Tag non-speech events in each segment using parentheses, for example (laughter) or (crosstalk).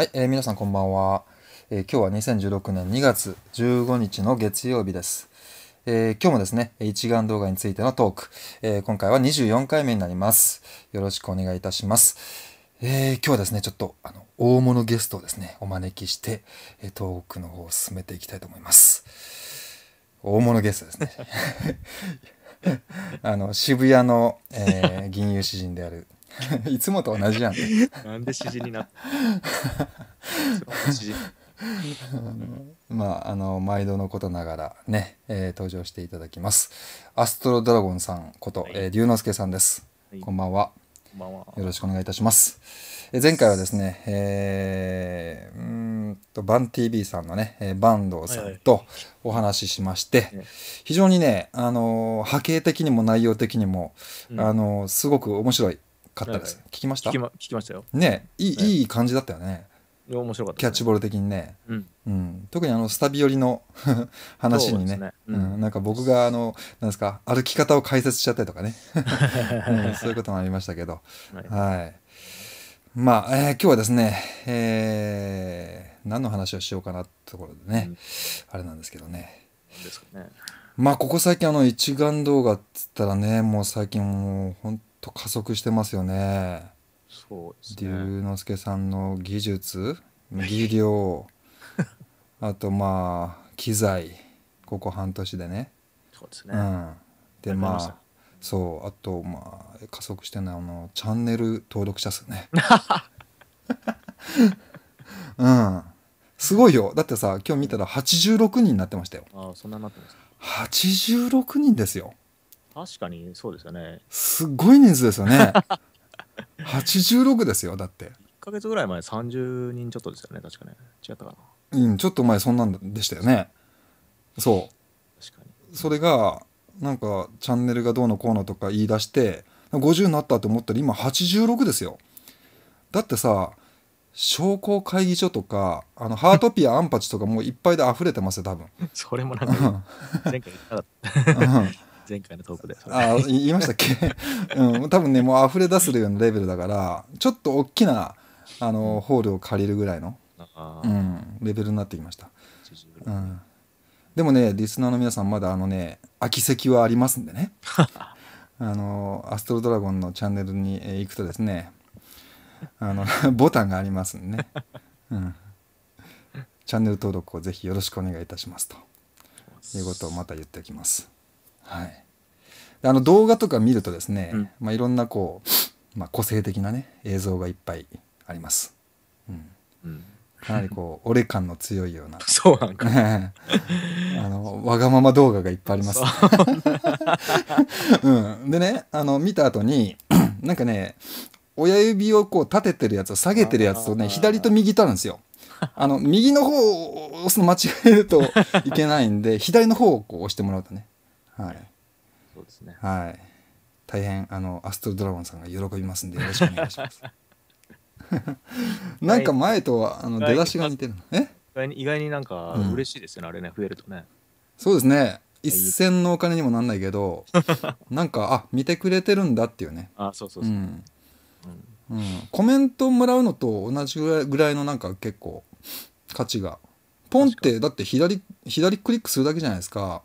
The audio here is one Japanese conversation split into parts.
はい、えー、皆さんこんばんは、えー、今日は2016年2月15日の月曜日です。えー、今日もですね、一眼動画についてのトーク、えー、今回は24回目になります。よろしくお願いいたします。えー、今日はですね、ちょっとあの大物ゲストをですね、お招きして、えトークの方を進めていきたいと思います。大物ゲストですね。(laughs) あの渋谷の、え銀融詩人である (laughs) いつもと同じやん、なんで詩人になった (laughs) まああの毎度のことながらね、えー、登場していただきますアストロドラゴンさんこと、はい、えー、龍之介さんです、はい、こんばんはよろしくお願いいたします。え前回はですね、えー、うんと、バン TV さんのね、えー、バンドさんとお話ししまして、はいはい、非常にね、あのー、波形的にも内容的にも、うん、あのー、すごく面白いかったです聞きました聞き,、ま、聞きましたよねいいね、いい感じだったよね面白かった、ね、キャッチボール的にね、うん、うん、特にあのスタビ寄りの (laughs) 話にね、ね、うん、うん、なんか僕があのなんですか歩き方を解説しちゃったりとかね、(laughs) うん、そういうこともありましたけど、はい、はい、まあ、えー、今日はですね、えー、何の話をしようかなってところでね、あれなんですけどねですかねまあここ最近あの一眼動画っつったらねもう最近もう本と加速してますよね。そうですね龍之介さんの技術技量 (laughs) あとまあ機材ここ半年でね。そうですね、うん、でまあそうあとまあ加速してるのはあのチャンネル登録者数ね。(laughs) うんすごいよだってさ今日見たら86人になってましたよ。あそんななってます86人ですよ。確かにそうですよね。すごい人数ですよね。86 (laughs) ですよ、だって。1か月ぐらい前30人ちょっとですよね、確かね。違ったかな。うん、ちょっと前そんなんでしたよね。そう。確かに。それが、なんか、チャンネルがどうのこうのとか言い出して、50になったと思ったら今86ですよ。だってさ、商工会議所とかあのハートピアアンパチとかもういっぱいで溢れてますよ多分 (laughs) それもなんか前回言ったかった前回のトークであ言いましたっけ、(laughs) うん、多分ねもう溢れ出すようなレベルだからちょっと大きなあのホールを借りるぐらいの、うん、レベルになってきました、うん、でもねリスナーの皆さんまだあのね空き席はありますんでね (laughs) あのアストロドラゴンのチャンネルに行くとですねあの (laughs) ボタンがありますんでね、うん、チャンネル登録をぜひよろしくお願いいたしますということをまた言っておきます。はい、あの動画とか見るとですね、うん、まあ、いろんなこう、まあ、個性的なね映像がいっぱいあります。うんうん、かなりこう俺感の強いような (laughs) そうなんか (laughs) あのわがまま動画がいっぱいあります、う (laughs) うん、でねあの見た後に (clears throat) なんかね親指をこう立ててるやつを下げてるやつとね左と右とあるんですよ。あの右の方を押すの間違えるといけないんで左の方をこう押してもらうとねはい。そうですね。はい。大変あのアストロドラゴンさんが喜びますんでよろしくお願いします。(laughs) なんか前とはあの出だしが似てるの。え？意外に意外になんか嬉しいですよね、うん、あれね増えるとね。そうですね。一銭のお金にもなんないけどなんかあ見てくれてるんだっていうねあそうそうそう、うんうん、コメントもらうのと同じぐらいのなんか結構価値がポンってだって左左クリックするだけじゃないですか、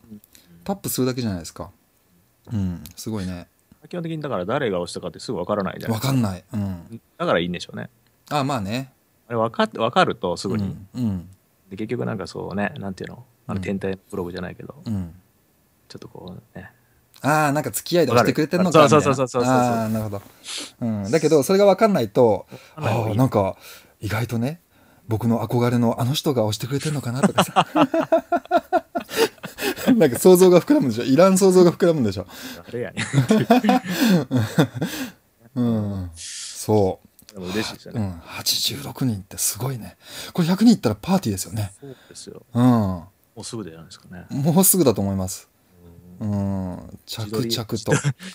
タップするだけじゃないですかうんすごいね基本的にだから誰が押したかってすぐ分からないじゃな分かんない、うん、だからいいんでしょうねあまあねあれ分か分かるとすぐに、うん、うん、で結局なんかそうねなんていうのあの天体ブログじゃないけど、うん、ちょっとこうねああ、なんか付き合いで押してくれてんのかそうそうそうそうああ、なるほど。うん。だけど、それが分かんないと、ああ、なんか、意外とね、僕の憧れのあの人が押してくれてるのかなとかさ (laughs) なんか想像が膨らむでしょいらん想像が膨らむでしょ (laughs) う。やねうんそう嬉しいですよね、うん、86人ってすごいねこれ100人いったらパーティーですよねそうですよ、うん、もうすぐじゃないですかねもうすぐだと思いますうん着々と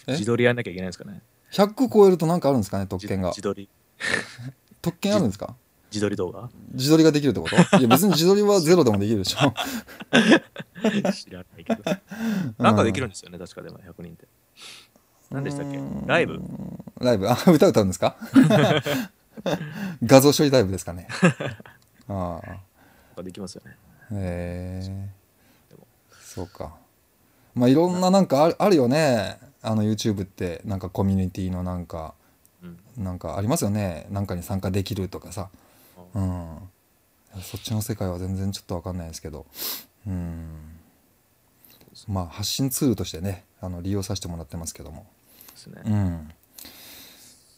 自撮りやんなきゃいけないですかね100超えると何かあるんですかね特権が自撮り (laughs) 特権あるんですか自撮り動画自撮りができるってこといや別に自撮りはゼロでもできるでしょ (laughs) 知らないけどなんかできるんですよね、確かでも100人って何でしたっけライブライブあ歌歌うんですか (laughs) 画像処理ライブですかね (laughs) ああできますよねへえそうかまあいろんななんかあるあるよねあの YouTube ってなんかコミュニティのなんか、うん、なんかありますよねなんかに参加できるとかさうん、そっちの世界は全然ちょっと分かんないですけど、うん、まあ発信ツールとしてねあの利用させてもらってますけども。ね、うん、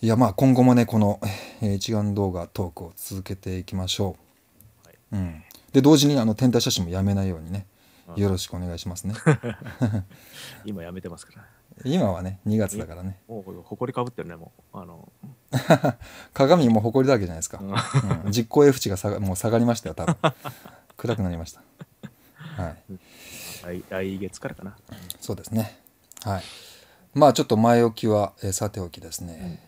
いやまあ今後もねこの、え一眼動画トークを続けていきましょう。はい、うん、で同時にあの天体写真もやめないようにねよろしくお願いしますね。(laughs) 今やめてますから、今はね2月だからね。もうほこりかぶってるねもうあの (laughs) 鏡も埃だらけじゃないですか、うん、実行 F 値が下がもう下がりましたよ多分 (laughs) 暗くなりましたはい来月からかなそうですねはいまあちょっと前置きは、えー、さておきですね、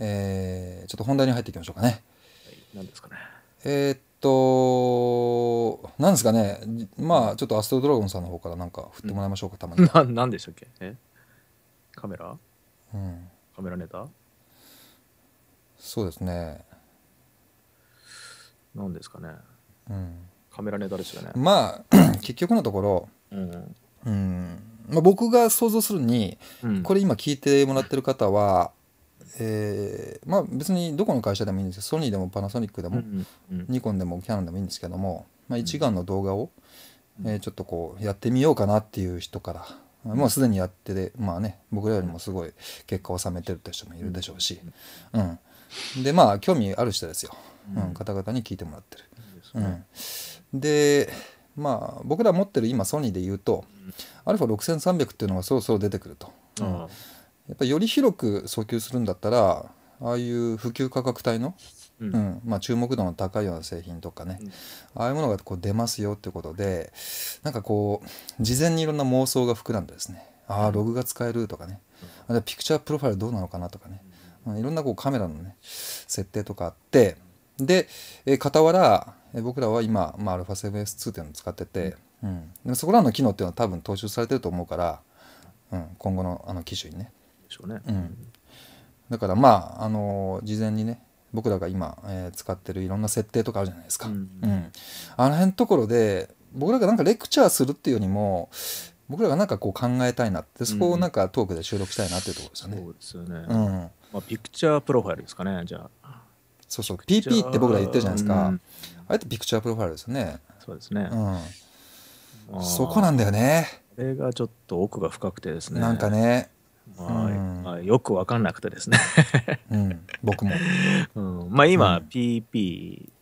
うん、えー、ちょっと本題に入っていきましょうかね、はい、何ですかねえー、っと何ですかねまあちょっとアストロドラゴンさんの方からなんか振ってもらいましょうか、うん、たまに何でしたっけえカメラ、うん、カメラネタそうですね何ですかね、うん、カメラネタですよねまあ (clears throat) 結局のところ、うん、うん、まあ、僕が想像するに、うん、これ今聞いてもらってる方は、えー、まあ別にどこの会社でもいいんですけどソニーでもパナソニックでも、うんうんニコンでもキヤノンでもいいんですけども、まあ、一眼の動画を、うん、えー、ちょっとこうやってみようかなっていう人から、もうすでにやっててまあね僕らよりもすごい結果を収めてるって人もいるでしょうし、うん、でまあ興味ある人ですよ、うん、方々に聞いてもらってる。でうん、でまあ僕ら持ってる今ソニーで言うと、α6300 っていうのがそろそろ出てくると、うん、やっぱりより広く訴求するんだったらああいう普及価格帯の、うんまあ、注目度の高いような製品とかね、ああいうものがこう出ますよってことでなんかこう事前にいろんな妄想が膨らんでですねああログが使えるとかねあピクチャープロファイルどうなのかなとかね、いろんなこうカメラのね、設定とかあって、で、え傍ら、僕らは今、まあ、α7S2 っていうのを使ってて、うん、でもそこらの機能っていうのは多分踏襲されてると思うから、うん、今後のあの機種にね。でしょうね。うん、だからまあ、あのー、事前にね僕らが今、えー、使ってるいろんな設定とかあるじゃないですか。うん、うん、あの辺のところで僕らがなんかレクチャーするっていうよりも僕らがなんかこう考えたいなってそこをなんかトークで収録したいなっていうところですよね。そうですよね。うん。まあピクチャープロファイルですかねじゃあ。そうそう PP って僕ら言ってるじゃないですか。うん、あれってピクチャープロファイルですよね。そうですね。うん。そこなんだよね。これがちょっと奥が深くてですね。なんかね。まあ、うん、まあ、よく分かんなくてですねうん、僕も、(laughs) うん、まあ今、うん、PP88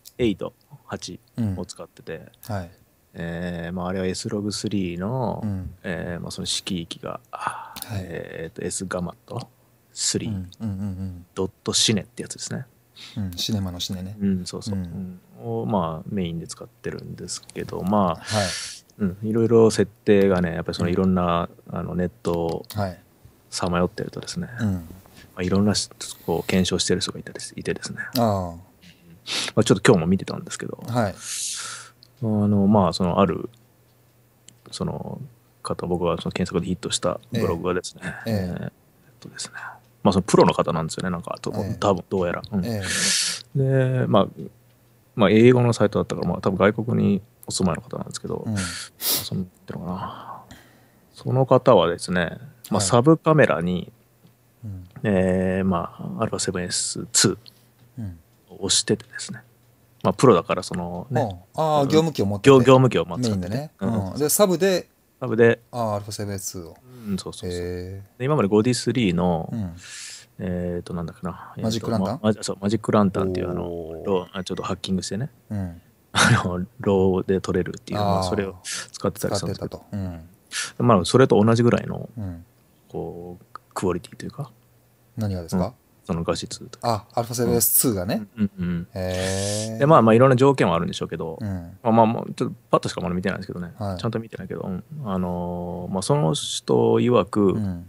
を使ってて、はい、えーまあ、あれは S ロブ3の,、えまあ、その式域が、はい、えー、と S ガマット3ドットシネってやつですね。うん、シネマのシネね。うん、そうそう。うん、を、まあ、メインで使ってるんですけど、まあ、はいうん、いろいろ設定がね、やっぱりそのいろんな、うん、あのネットをさまよってるとですね、はいうんまあ、いろんなこう検証してる人がいたいてですね、あまあ、ちょっと今日も見てたんですけど、はい、あの、まあ、その、ある、その方、僕がその検索でヒットしたブログがですね、えー、えー、っとですね、まあ、そのプロの方なんですよね、なんか、と、えー、多分どうやら。うん、えー、で、まあ、まあ、英語のサイトだったから、まあ、多分外国にお住まいの方なんですけど、うん、そのってのかな、その方はですね、まあ、サブカメラに、はい、えー、まあ、α7S2 を押しててですね、まあ、プロだからそのね、ああ業務機を持って業業務機を持ってメインでね、うんでサブでサブでああアルファセ7 2をうんそうそうそう、えー、今まで 5D3 の、うんえっ、と、なんだかな。マジックランタン、マジックランタンっていう、あの、ロちょっとハッキングしてね。うん、(laughs) あの、ローで取れるっていう、それを使ってたりするんですけど。うん、まあ、それと同じぐらいの、こう、クオリティというか。何がですか、その画質とか。あ、アルファ 7S2 がね。うんうん、うん、で、まあまあいろんな条件はあるんでしょうけど、うん、まあまあ、ちょっとパッとしかまだ見てないんですけどね、はい、ちゃんと見てないけど、あのー、まあその人曰く、うん、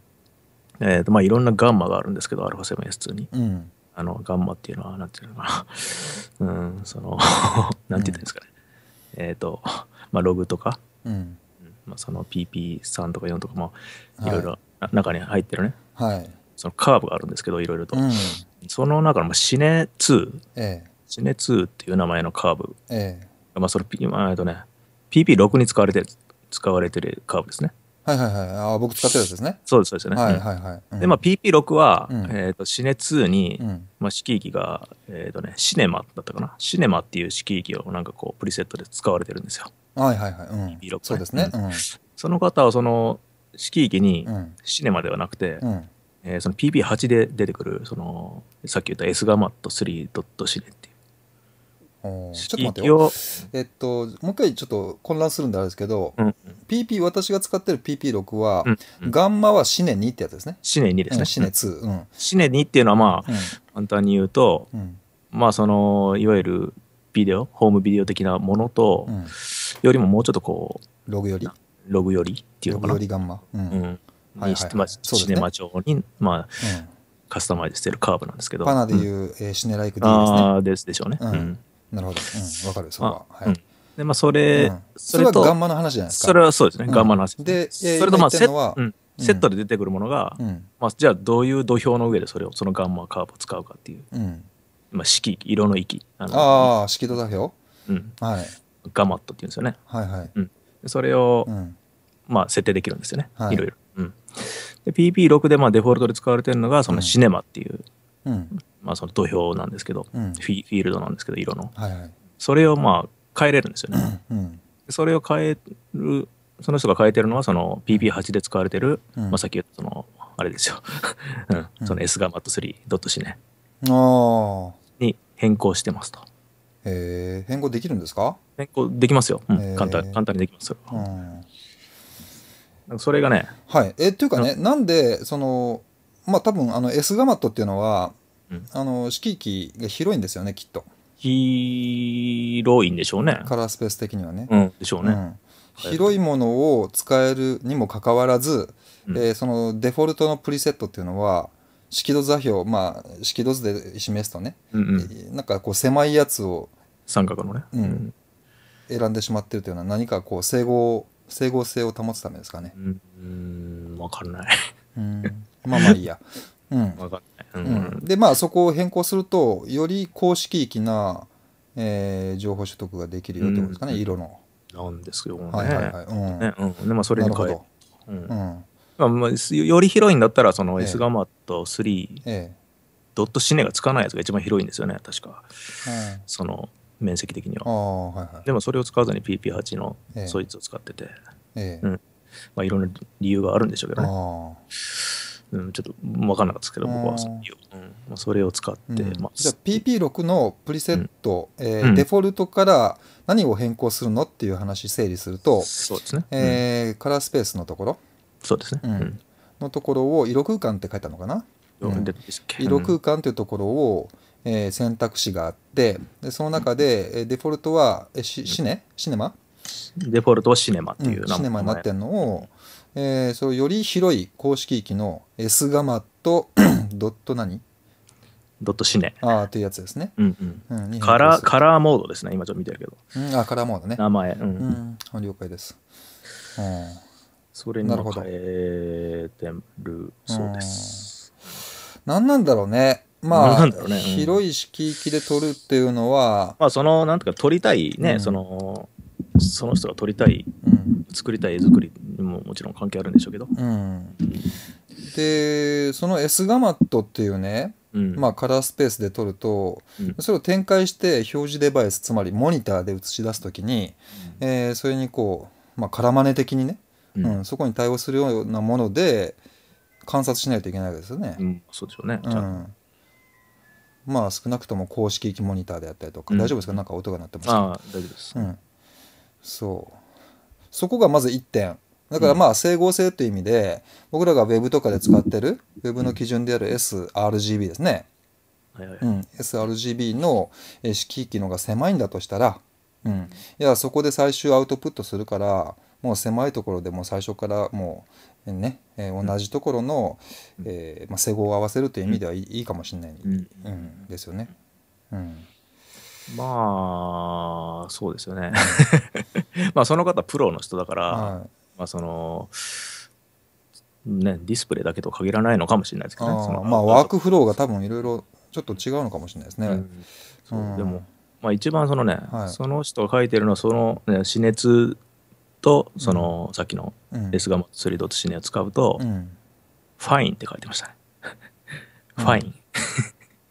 えっ、と、まあいろんなガンマがあるんですけど、アルファ 7S2 に。うんあの、ガンマっていうのは、なんていうのかな。うん、そのなんて言ったんですかね。えっ、と、まあ、ログとか、うんまあ、その PP3 とか4とか、まあ、いろいろ中に入ってるね。はい。そのカーブがあるんですけどいろいろと、うん、その中のシネ2、ええ、シネ2っていう名前のカーブ、ええ、まあそれ、まあ、えっとね PP6 に使われて使われてるカーブですねはいはいはいあ僕使ってるやつですねそうですそうですねはいはいはい、うん、でまあ PP6 は、うん、えーと、シネ2に、うん、まあ、式域がえっ、ー、とねシネマだったかなシネマっていう式域をなんかこうプリセットで使われてるんですよはいはいはい、うん、PP6、そうですね、その方はその式域にシネマではなくて、うん、えー、その p p 8で出てくるそのさっき言った S ガマット3ドットシネっていうちょっと待ってよ。えっと、もう一回ちょっと混乱するんであれですけど、うん、PP、私が使ってる PP6 は、うん、ガンマはシネ2ってやつですね。シネ2ですね。シネ2。うん、シネ2っていうのはまあ、うん、簡単に言うと、まあその、いわゆるビデオ、ホームビデオ的なものと、よりももうちょっとこう、ログよりログよりっていうのかな。ログよりガンマ。うんにして、まあ、シネマ調に、まあ、カスタマイズしてるカーブなんですけど。パナでいう、うシネライク D ですね。ああ、ですでしょうね。なるほど。わ、かる、そこは。はいでまあ、それ、それと、ガンマの話じゃないですか。それはそうですね、ガンマの話。で、それと、まあ、セッ,、セットで出てくるものが、まあ、じゃあ、どういう土俵の上でそれを、そのガンマカーブを使うかっていう、まあ、色、色の域。ああ、色と土俵、うん。はい。ガマットっていうんですよね。はいはい。うん、それを、まあ、設定できるんですよね、い、ろいろ。PP6 でまあデフォルトで使われてるのがそのシネマっていう、うん、まあ、その土俵なんですけど、うん、フィールドなんですけど色の、はいはい、それをまあ変えれるんですよね、うん、それを変えるその人が変えてるのはその PP8 で使われてる、まあ、さっき言ったそのあれですよ、(laughs) うん、その S がマット3 c ねに変更してますと。えー、変更できるんですか変更できますよ、簡単簡単にできますよ、それがね。はい。えというかね、なんで、その、まあ多分、あの、S ガマットっていうのは、うん、あの、敷域が広いんですよね、きっと。広いんでしょうね。カラースペース的にはね。うん、でしょうね、うん。広いものを使えるにもかかわらず、うん、えー、そのデフォルトのプリセットっていうのは、色度座標、まあ、色度図で示すとね、うんうん、なんかこう狭いやつを、三角のね、うん、選んでしまってるというのは何かこう整合整合性を保つためですかね。うん、わかんない。うん。まあまあいいや。(laughs) うん。わかんない。うん。で、まあそこを変更すると、より公式域な、えー、情報取得ができるよってことですかね、色の。なんですけどもね。はいはいはい。うん。ね、うん。で、まあそれに変えうん。うんまあ、より広いんだったらその S ガマット3、ええ、ドットシネがつかないやつが一番広いんですよね確か、ええ、その面積的には、はいはい、でもそれを使わずに PP8 のそいつを使ってて、ええ、うんまあ、いろんな理由があるんでしょうけどね、うん、ちょっと分かんなかったですけど僕はそ,、うんまあ、それを使って、うんまあ、じゃあ PP6 のプリセット、うん、えーデフォルトから何を変更するのっていう話整理するとそうですね、えー、カラースペースのところそうですね、うん、のところを色空間って書いたのかな、色空間というところを、えー、選択肢があってでその中で、えデフォルトは、えシシネシネマデフォルトはシネマっていう、うん、シネマになってるのを、えー、そのより広い公式域の S ガマと (clears throat) ドット何ドットシネ。ああ、というやつですね。うんうん。うん、カラー、カラーモードですね。今ちょっと見てるけど。うん、あ、カラーモードね。名前。うん。うん、了解です。うん。それに変えてるそうです。何なんだろうね。まあ、ねうん、広い敷域で撮るっていうのは、まあ、そのなんとか撮りたいね、うん、そのその人が撮りたい、うん、作りたい絵作りにももちろん関係あるんでしょうけど、でその S ガマットっていうね、まあ、カラースペースで撮ると、それを展開して表示デバイスつまりモニターで映し出す時に、うん、えー、それにこう、まあ、ラマネ的にね、うんそこに対応するようなもので観察しないといけないわけですよね。そうでしょうね、うんまあ少なくとも公式モニターであったりとか、うん、大丈夫ですかなんか音が鳴ってますああ大丈夫です、うん、そうそこがまず1点だからまあ整合性という意味で、僕らが Web とかで使ってる Web の基準である sRGB ですね、はいはい、うん、sRGB の式機能が狭いんだとしたら、うん、いやそこで最終アウトプットするからもう狭いところでも最初からもうね、えー、同じところの、うん、えー、まあ、整合を合わせるという意味ではいい,、かもしれない、うんうん、ですよね。うん、まあそうですよね。(laughs) まあその方プロの人だから、はい、まあそのねディスプレイだけと限らないのかもしれないですけどね。あまあワークフローが多分いろいろちょっと違うのかもしれないですね。でもまあ一番そのね、はい、その人が書いてるのはその、ね、死熱と、その、さっきのレスガモ3ドッシネを使うと、ファインって書いてましたね。(laughs) ファイン。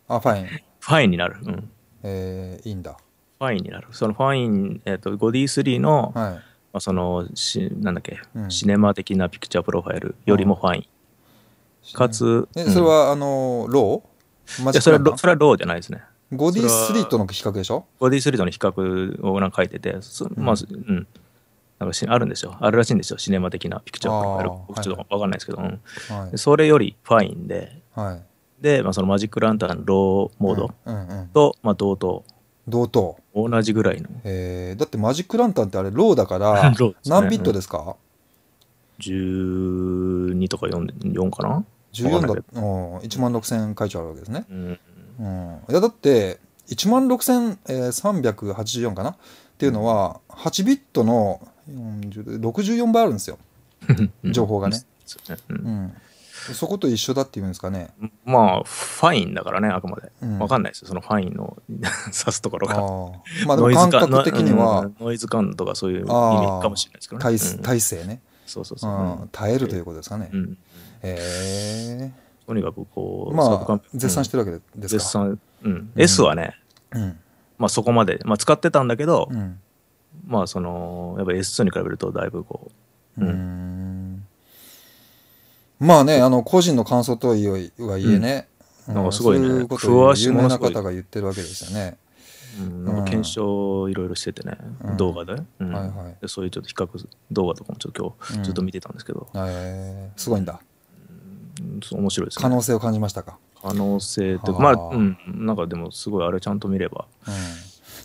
あ、ファイン。(laughs) ファインになる。うん。えー、いいんだ。ファインになる。そのファイン、えっ、ー、と、5D3 の、はい、まあ、そのし、なんだっけ、うん、シネマ的なピクチャープロファイルよりもファイン。うん、かつ、え、それは、あの、ローマジそれはそれはローじゃないですね。5D3 との比較でしょ ?5D3 との比較をなんか書いてて、まあ、うんなんかあるんですよ。あるらしいんですよ。シネマ的なピクチャーとか、ちょっと分かんないですけど、はいそれよりファインで、はい、で、まあ、そのマジックランタンローモードと、まあ、同等。同等。同じぐらいの。えー、だってマジックランタンってあれ、ローだから、(laughs) 何ビットですか、?12 とか 4, 4かな ?14 だ。うん、1万6000書いちゃうわけですね。うん。うん、いやだって、1万6384かなっていうのは、8ビットの64倍あるんですよ情報がね、うん、そこと一緒だっていうんですかねまあファインだからねあくまで、うん、分かんないですよそのファインの指すところがあまあでも感覚的にはノイズ感とかそういう意味かもしれないですけどね体体勢ね、そうそうそう、うん、耐えるということですかね、えーとにかくこう、まあ、絶賛してるわけですか、絶賛、うん、S はね、うんまあ、そこまで、まあ、使ってたんだけど、うん、まあそのやっぱり S2 に比べるとだいぶこう、うん、まあねあの個人の感想とはいえね、うん、なんかすごいね、そいな方が言ってるわけですよね。うん、なんか検証いろいろしててね、うん、動画で,、うんはいはい、そういうちょっと比較動画とかもちょっと今日ずっと見てたんですけど、うんえー、すごいんだ、うん、面白いです、ね、可能性を感じましたか可能性ってまあ、うん、なんかでもすごいあれちゃんと見れば、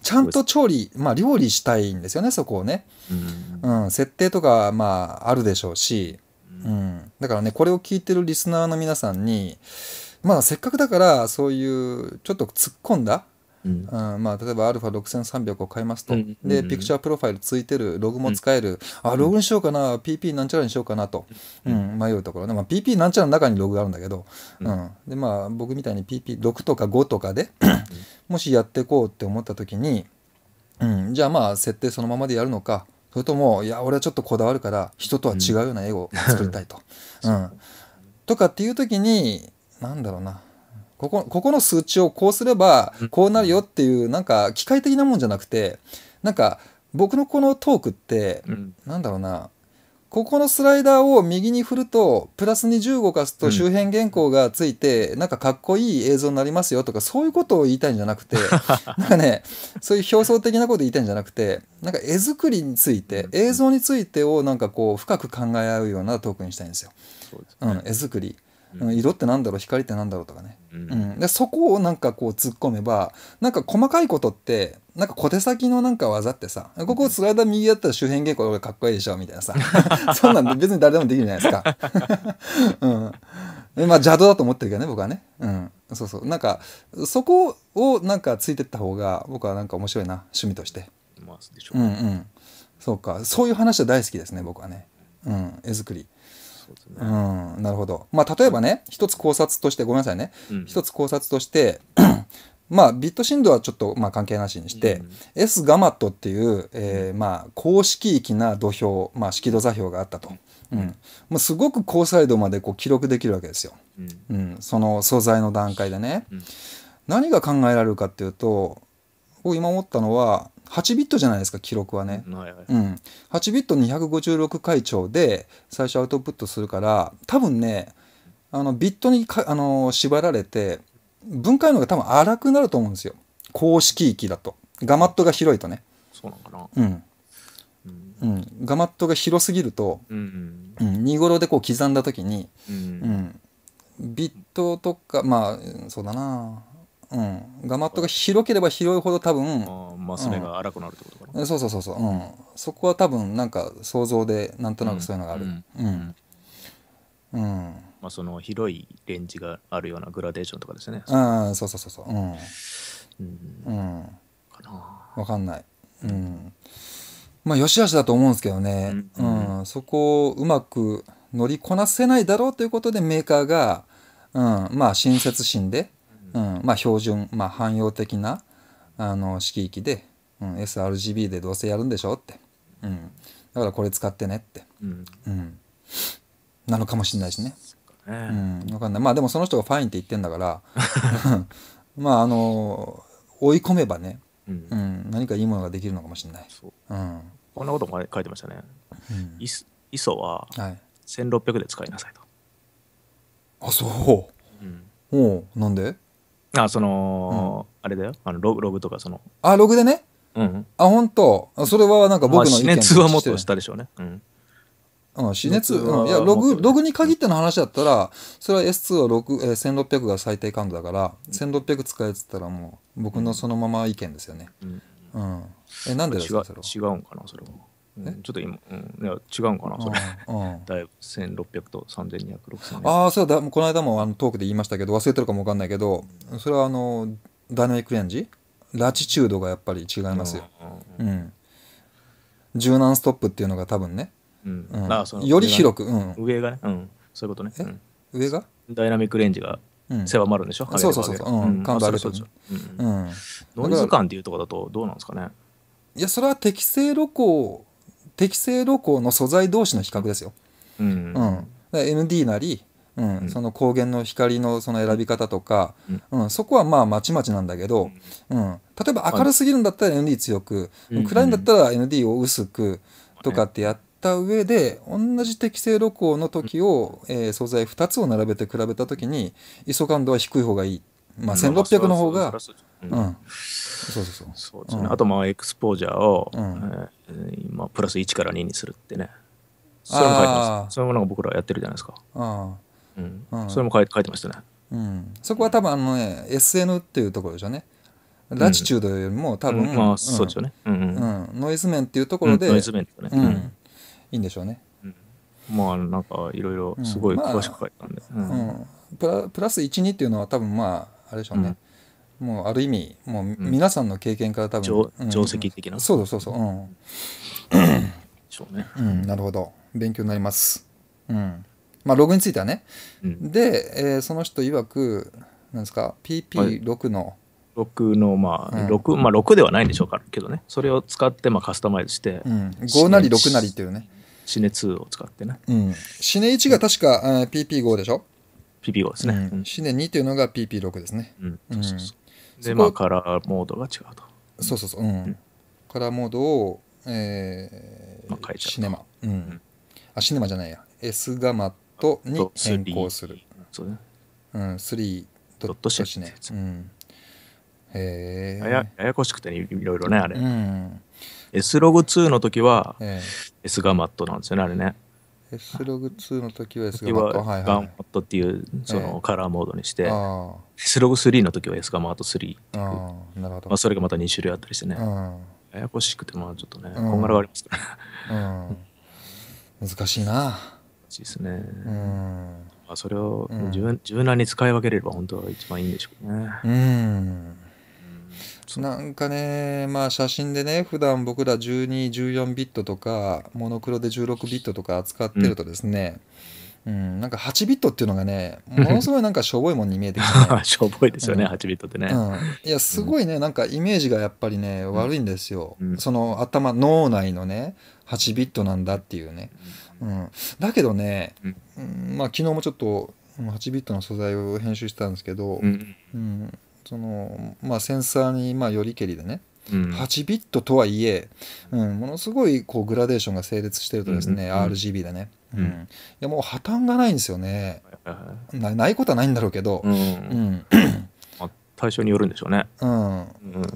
ちゃんと調理、まあ、料理したいんですよねそこをね、うん、うん、設定とか、まあ、あるでしょうし、うん、だからねこれを聞いてるリスナーの皆さんにまあせっかくだからそういうちょっと突っ込んだうんまあ、例えば α6300 を買いますと、でピクチャープロファイルついてるログも使える、あログにしようかな PP なんちゃらにしようかなと、うん迷うところで、まあ、PP なんちゃらの中にログがあるんだけど、うんでまあ、僕みたいに PP6 とか5とかで (laughs) もしやっていこうって思った時に、うん、じゃあまあ設定そのままでやるのかそれともいや俺はちょっとこだわるから人とは違うような絵を作りたいと。うん、とかっていう時に何だろうなここここの数値をこうすればこうなるよっていうなんか機械的なもんじゃなくてなんか僕のこのトークって、なんだろうなここのスライダーを右に振るとプラスに10動かすと周辺原稿がついて、なんかかっこいい映像になりますよとかそういうことを言いたいんじゃなくて (laughs) なんかねそういう表層的なこと言いたいんじゃなくてなんか絵作りについて映像についてをなんかこう深く考え合うようなトークにしたいんですよ。うん、絵作り色ってなんだろう光ってなんだろうとかね、うん、うん、でそこをなんかこう突っ込めばなんか細かいことってなんか小手先のなんか技ってさここスライダー右やったら周辺稽古かっこいいでしょみたいなさ (laughs) そんなんで別に誰でもできるじゃないですか、(laughs) うんまあ邪道だと思ってるけどね僕はね、うん、そうそうなんかそこをなんかついてった方が僕はなんか面白いな趣味として、まあ、でしょう、ね、うんうんそうかそういう話は大好きですね僕はね、うん、絵作りうね、うん、なるほど。まあ、例えばね、一つ考察として、ごめんなさいね、うん、一つ考察として、(clears throat) まあ、ビット振動はちょっと、まあ、関係なしにして、うん、S ガマットっていう、えー、まあ、公式域な土俵、まあ、式土座標があったと。うん、まあ、すごく高彩度までこう記録できるわけですよ、うん、うん、その素材の段階でね、うん、何が考えられるかっていうと僕今思ったのは8ビットじゃないですか記録はね、はいはい、うん、8ビット256回帳で最初アウトプットするから多分ねあのビットにあの縛られて分解のが多分荒くなると思うんですよ公式域だとガマットが広いとねそうなんかなうん、うん、うん、ガマットが広すぎると、うんうんうん、2頃でこう刻んだ時に、うん、うん、ビットとかまあそうだなうん、ガマットが広ければ広いほど多分マス目が荒くなるってことかな、うん、そうそうそうそう、うん、そこは多分なんか想像でなんとなくそういうのがあるうんうん、まあ、その広いレンジがあるようなグラデーションとかですねああそうそうそうそううんうん、かな分かんないうんまあよしあしだと思うんですけどね、うんそこをうまく乗りこなせないだろうということでメーカーが、うん、まあ親切心でうん、まあ標準、まあ、汎用的なあの式域で、うん、sRGB でどうせやるんでしょって、うん、だからこれ使ってねって、うん、うん、なのかもしれないしね。うねうん、分かんないまあでもその人がファインって言ってんだから (laughs) まああの追い込めばね、うん、うん、何かいいものができるのかもしれない。ううん、こんなことも書いてましたね。ISO は1600で使いなさいと。はい、あそう。うん、おなんであ、その、あれだよ。あのログログとか、その。あ、ログでね。うん。あ、本当それはなんか僕の意見、まあ、熱はもっとしたでしょうね。うん。うん、死熱、うん、いや、ログ、ログに限っての話だったら、それは S2 は6、えー、1600が最低感度だから、1600使えっつったらもう、僕のそのまま意見ですよね。うん。うん、え、なんでですか違うんかな、それは。ね、ちょっと今、うん、いや違うんかな、それ。(laughs) だいぶ1600と3200、6ああ、そうだ、この間もあのトークで言いましたけど、忘れてるかもわかんないけど、それはあの、ダイナミックレンジラチチュードがやっぱり違いますよ。うん。柔軟ストップっていうのが多分ね、うんより広く、うん、上がね、うん、そういうことね。上がダイナミックレンジが狭まるんでしょ、うそうそうそう、うん、感度あると。うん。ノイズ感っていうとこだとどうなんですかね。いや、それは適正露光適正露光の素材同士の比較ですよ。うん、うん、ND なり、うん、うん、その光源の光のその選び方とか、うん、うん、そこはまあまちまちなんだけど、うん、例えば明るすぎるんだったら ND 強く、暗いんだったら ND を薄くとかってやった上で、同じ適正露光の時を、えー、素材2つを並べて比べた時に ISO 感度は低い方がいい、まあ、1600の方が。うんそうそうそう。そう、ねうん、あとまあエクスポージャーを、うん、えー、今プラス1から2にするってね。それも書いてます。それもなんか僕らやってるじゃないですか。うん、うん、それも書い書いてましたね。うん、そこは多分あのね SN っていうところでしょうね。ラチチュードよりも多分、まあそうですようね、うんノイズ面っていうところで、ノイズ面とかね、いいんでしょうね、まあなんかいろいろすごい詳しく書いたんで、プラス12っていうのは多分まああれでしょうね、もうある意味もう皆さんの経験から多分、定石的な、そうそうそう、うん、そうね、うん、なるほど勉強になります、うんまあ、ログについてはね、うん、で、えー、その人曰くなんですか PP6 の、はい、6のまあ、うん、6まあ6ではないんでしょうけどねそれを使ってまあカスタマイズして、うん、5なり6なりっていうねシネ2を使ってね、うん、シネ1が確か、うん、PP5 でしょ PP5 ですね、うん、シネ2というのが PP6 ですね、うん、そうそうそうで、まあ、カラーモードが違うと。そうそうそう、うん。カラーモードを、えー、まあ、シネマ、うん。あ、シネマじゃないや。S ガマッとに変更する。そうね。うん、3ドットシネ。うん。ええ。ややこしくて、ね、いろいろね、あれ。うん。S ログ2の時は、えー、S ガマットなんですよね、あれね。スログ2の時は S ガマート。ガンマットっていうそのカラーモードにして、あ S ログ3の時は S ガマート3っていう、あなるほど。あ、それがまた2種類あったりしてね。うんややこしくて、まあちょっとね、こんがらがりますから、うん。難しいな。難しいですね。うん。まあそれを柔,、軟に使い分ければ本当は一番いいんでしょうね。うん。そうなんかね、まあ写真でね、普段僕ら12、14ビットとか、モノクロで16ビットとか扱ってるとですね、うん、うんなんか8ビットっていうのがね、ものすごいなんかしょぼいもんに見えてきて、ね、(laughs) しょぼいですよね、うん、8ビットってね、うん。いや、すごいね、なんかイメージがやっぱりね、悪いんですよ。その頭、脳内のね、8ビットなんだっていうね。うん、だけどね、うんまあ昨日もちょっと8ビットの素材を編集したんですけど、うん、うん、その、まあ、センサーにまあよりけりでね、うん、8ビットとはいえ、うん、ものすごいこうグラデーションが整列してるとですね、うん、RGB でね、うん、いやもう破綻がないんですよね、なないことはないんだろうけど、うん最初によるんでしょうね。うん。うん、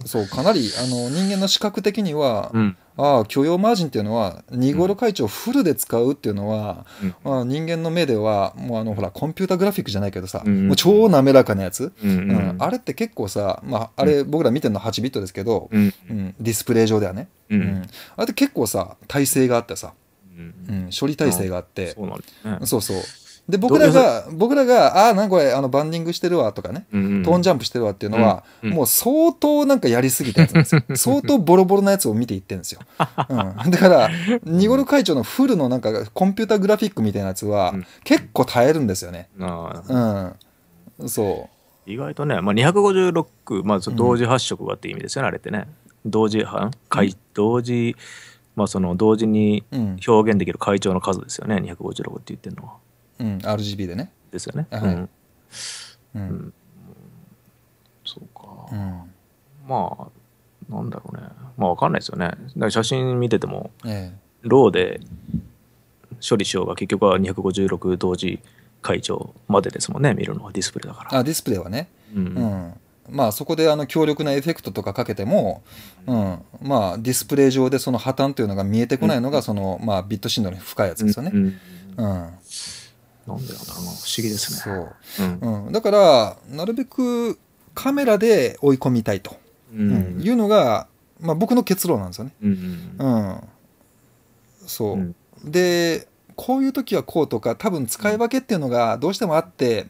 そう、かなり、あの、人間の視覚的には、うん、ああ、許容マージンっていうのは、2ゴロ会長フルで使うっていうのは、うん、まあ、人間の目では、もうあの、ほら、コンピュータグラフィックじゃないけどさ、うんもう超滑らかなやつ、うん、うん、あれって結構さ、まあ、あれ、僕ら見てるの8ビットですけど、うんディスプレイ上ではね。うん。あれって結構さ、耐性があってさ、うん、処理体制があって、そう、ね、そうそうで僕らが僕らがああなんかこれあのバンディングしてるわとかね、うんうん、トーンジャンプしてるわっていうのは、うんうん、もう相当なんかやりすぎたやつなんですよ (laughs) 相当ボロボロなやつを見ていってるんですよ、うん、だからニゴル会長のフルのなんかコンピュータグラフィックみたいなやつは、うん、結構耐えるんですよねうんそう意外とね、まあ、256、まあ、同時発色がって意味ですよね、あれってね同時反会、同時まあその同時に表現できる会長の数ですよね、256って言ってるのは。うん、RGB でねですよねはいうん、そうか、まあなんだろうねまあ分かんないですよね写真見てても、ええ、ローで処理しようが結局は256同時会場までですもんね見るのはディスプレイだからあディスプレイはね、うん、うん、まあそこであの強力なエフェクトとかかけても、うん、まあディスプレイ上でその破綻というのが見えてこないのがその、まあビット振動の深いやつですよねうん、うんなんだよな不思議ですねそう、うん、うん、だからなるべくカメラで追い込みたいと、うんいうのが、まあ、僕の結論なんですよねうん、うんそう、でこういう時はこうとか多分使い分けっていうのがどうしてもあって、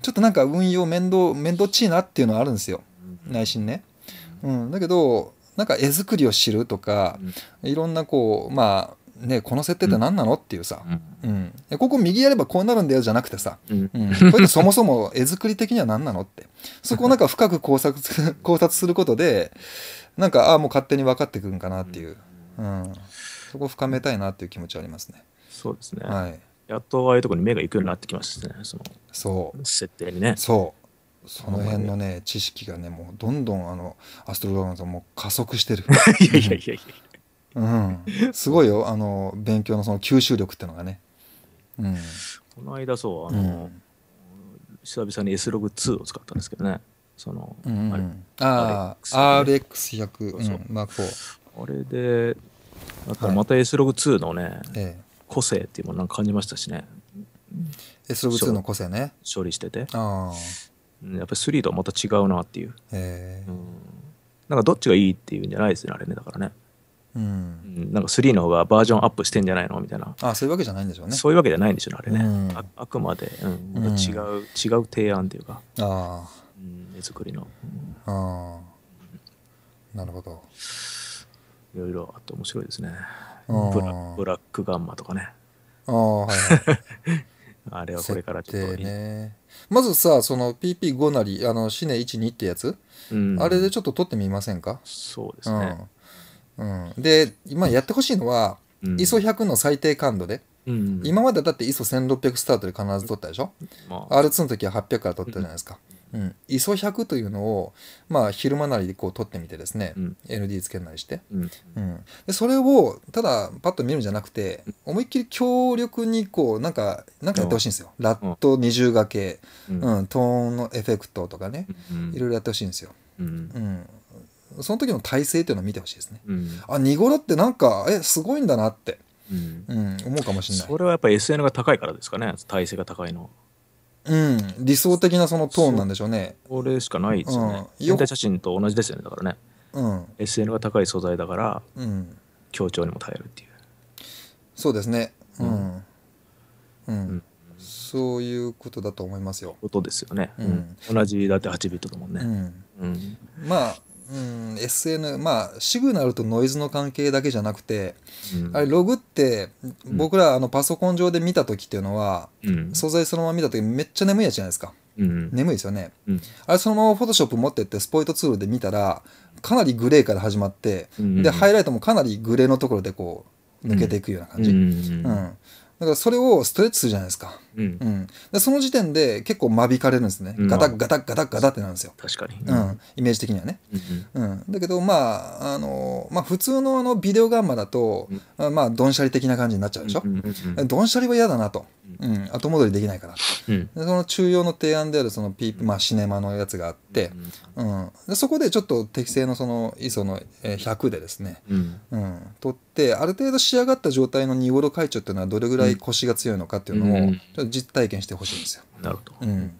ちょっとなんか運用面倒面倒っちいなっていうのはあるんですよ内心ね、うん、だけどなんか絵作りを知るとか、いろんなこうまあね、この設定って何なのっていうさ、うんうん、ここ右やればこうなるんだよじゃなくてさ、うん、うん、これってそもそも絵作り的には何なのって (laughs) そこをなんか深く考察考察することでなんかああもう勝手に分かってくるんかなっていう、うん、そこを深めたいなっていう気持ちはありますね。そうですね、はい、やっとああいうとこに目がいくようになってきましたねそのそう設定にね。そうその辺のね、知識がね、もうどんどんあの、アストロドラゴンさんも加速してる。(laughs) いやいやいやいや。うん、すごいよあの勉強のその吸収力ってのがね、うん、この間そうあの、うん、久々に S ログ2を使ったんですけどねその、うん、うん、あ RX100 マーク4あれであとまた S ログ2のね、はい、個性っていうものなんか感じましたしね S ログ2の個性ね処理しててあやっぱり3とはまた違うなっていう、えーうん、なんかどっちがいいっていうんじゃないですねあれねだからねうん、なんか3の方がバージョンアップしてんじゃないのみたいなあそういうわけじゃないんでしょうねそういうわけじゃないんでしょうねあれね、うんあ、あくまで、うん、うん、違う違う提案というかあ、うん、絵作りの、うん、ああなるほどいろいろあって面白いですねブラブラックガンマとかねああはい、は (laughs) いあれはこれからちょっと、ね、まずさその PP5 なりあのシネ12ってやつ、うん、あれでちょっと撮ってみませんかそうですね、うん、で今やってほしいのは、うん、ISO100 の最低感度で、うん今までだって ISO1600 スタートで必ず取ったでしょ、まあ、R2 の時は800から取ったじゃないですか、うん、ISO100 というのを、まあ、昼間なりでこう取ってみてですね、うん、ND つけなりして、うん、うん、でそれをただパッと見るんじゃなくて思いっきり強力にこうなんかなんかやってほしいんですよ、ラット二重掛け、うんトーンのエフェクトとかね、いろいろやってほしいんですよ。うんその時の体制というのを見てほしいですね、うん、あ濁ろってなんかえすごいんだなって、うんうん、思うかもしれないそれはやっぱり SN が高いからですかね体制が高いのうん理想的なそのトーンなんでしょうねこれしかないですよね、うん、全体写真と同じですよねだからね、うん、SN が高い素材だから、うん、強調にも耐えるっていうそうですねうん、うんそういうことだと思いますよ。音ですよね。うん、同じだって8ビットだもんね。うん、うん、まあうん、SN、まあ、シグナルとノイズの関係だけじゃなくて、うん、あれ、ログって、僕ら、あの、パソコン上で見た時っていうのは、うん、素材そのまま見た時めっちゃ眠いやつじゃないですか。うん、眠いですよね、うん、あれそのままフォトショップ持ってってスポイトツールで見たらかなりグレーから始まって、うん、でハイライトもかなりグレーのところでこう抜けていくような感じ、うんだからそれをストレッチするじゃないですか、うん、でその時点で結構間引かれるんですね、ガタッガタッガタッガタってなるんですよ確かに、うん、イメージ的にはね、うんだけどまああの、まあ、普通のあのビデオガンマだと、まあどんしゃり的な感じになっちゃうでしょ、うどんしゃりは嫌だなと、うん、後戻りできないから、うん、その中央の提案であるそのピー、まあ、シネマのやつがあって、うんでそこでちょっと適正のその ISO の100でですね、うん取ってある程度仕上がった状態の2頃会長っていうのはどれぐらい腰が強いのかっていうのを、実体験してほしいんですよ。なるほど。うん。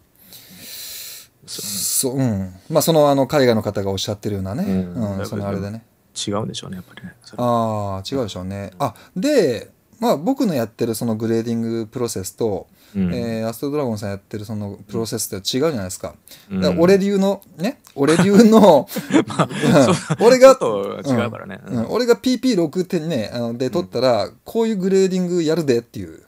そう、うん。まあ、その、あの、海外の方がおっしゃってるようなね、うん、そのあれでね。違うんでしょうね、やっぱりね。ああ、違うでしょうね。あ、で、まあ、僕のやってるそのグレーディングプロセスと、うん、えー、アストドラゴンさんやってるそのプロセスとて違うじゃないですか。うん、か俺流の、ね、俺流の、(laughs) まあ、俺が、違うからね、うん、俺が PP6 点ね、あので取ったら、こういうグレーディングやるでっていう。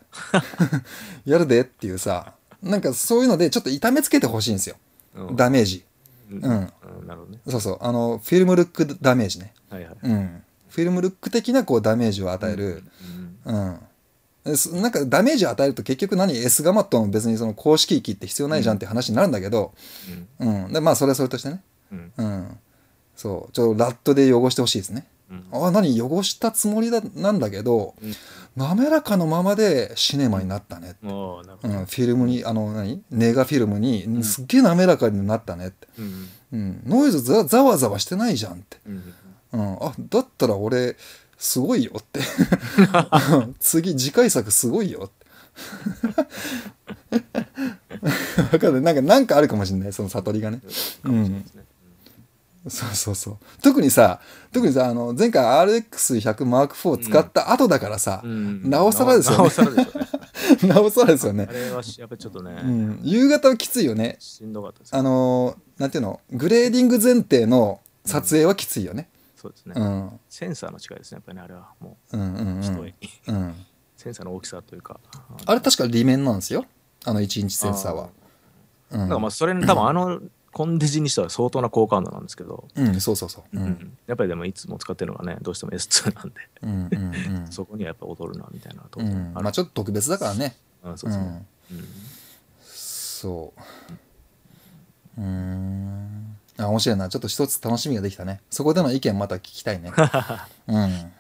(laughs) やるでっていうさなんかそういうのでちょっと痛めつけてほしいんですよ、うん、ダメージうん、なるほどねそうそうあのフィルムルックダメージね、はいはいうん、フィルムルック的なこうダメージを与える、うん、うんなんかダメージを与えると結局何 S ガマットも別にその公式域って必要ないじゃんって話になるんだけど、うん、うん、でまあそれはそれとしてね、うん、うん、そうちょっとラットで汚してほしいですね、うん、ああ何汚したつもりだなんだけど、滑らかのままでシネマになったねっうん、フィルムにあの何ネガフィルムにすっげえ滑らかになったねって、うんうん、ノイズざざわざわしてないじゃんって、うんうん、あだったら俺すごいよって (laughs) 次次回作すごいよって分 (laughs) かるなんかなんかあるかもしれないその悟りがね。うん、ねそうそうそう特にさ特にさあの前回 RX100 マーク4使った後だからさ、うん、なおさらですよねなおさらですよねあれはやっぱちょっとね、うん、夕方はきついよねしんどかったですあのなんていうのグレーディング前提の撮影はきついよね、うん、そうですね、うん、センサーの違いですねやっぱりねあれはもううんうんうん、うん、センサーの大きさというかあれ確か利面なんですよあの1インチセンサーはうん、だからまあそれに多分あのコンデジにしては相当な高感度なんですけど、うん、そうそうそう、うん、やっぱりでもいつも使ってるのがねどうしても S2 なんでうん、(laughs) そこにはやっぱ踊るなみたいなとうん、まあちょっと特別だからねうんそうそう、うんそううんあ面白いなちょっと一つ楽しみができたねそこでの意見また聞きたいね (laughs) うん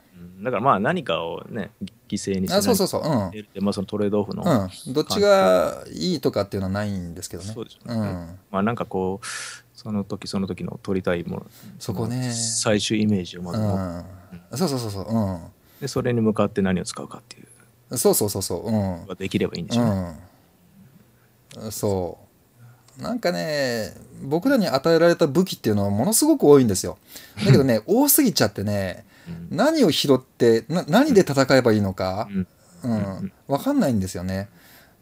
だからまあ何かをね適正にしあそうそうそう、うん、まあ、そのトレードオフの、うん、どっちがいいとかっていうのはないんですけどねそうですね、うん、まあなんかこうその時その時の取りたいものそこね最終イメージをまず、うん、そうそうそうそう、うん、でそれに向かって何を使うかっていうそうそうそうそう、うん、できればいいんでしょうね、うん、そうなんかね僕らに与えられた武器っていうのはものすごく多いんですよだけどね (laughs) 多すぎちゃってね何を拾って何で戦えばいいのか、うん、分かんないんですよね。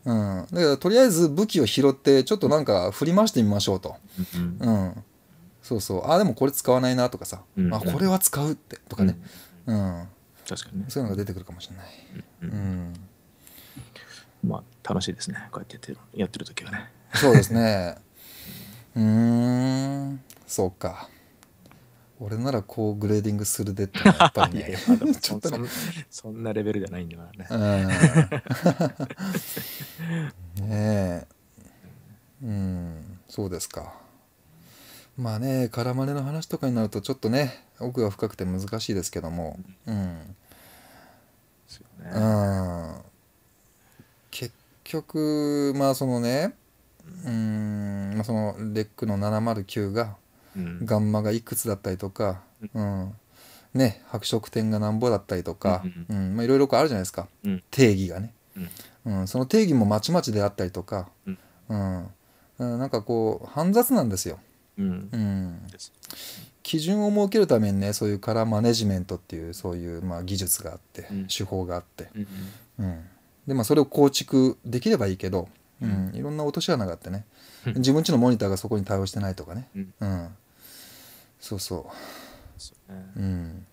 うん、だからとりあえず武器を拾ってちょっとなんか振り回してみましょうと、うん、そうそうああでもこれ使わないなとかさ、あこれは使うってとかね、うん確かに、ね、そういうのが出てくるかもしれない、うんまあ楽しいですねこうやってやってるやってる時はねそうですねうんそうか俺ならこうグレーディングするでってなやっぱりね (laughs) (laughs) ちょっと、ね、そんなレベルじゃないんだからね。(laughs) ねえうんそうですか。まあね空まねの話とかになるとちょっとね奥が深くて難しいですけども、うん、ね、うん結局まあそのねうん、まあ、そのレックの709がガンマがいくつだったりとか、うんね、白色点がなんぼだったりとかいろいろあるじゃないですか、定義がね、うんその定義もまちまちであったりとか、うんなんかこう煩雑なんですよ。うん基準を設けるためにねそういうカラーマネジメントっていうそういう、まあ、技術があって、手法があって、うんでまあ、それを構築できればいいけど、うんいろんな落とし穴があってね自分ちのモニターがそこに対応してないとかね、うんそうそう。うん、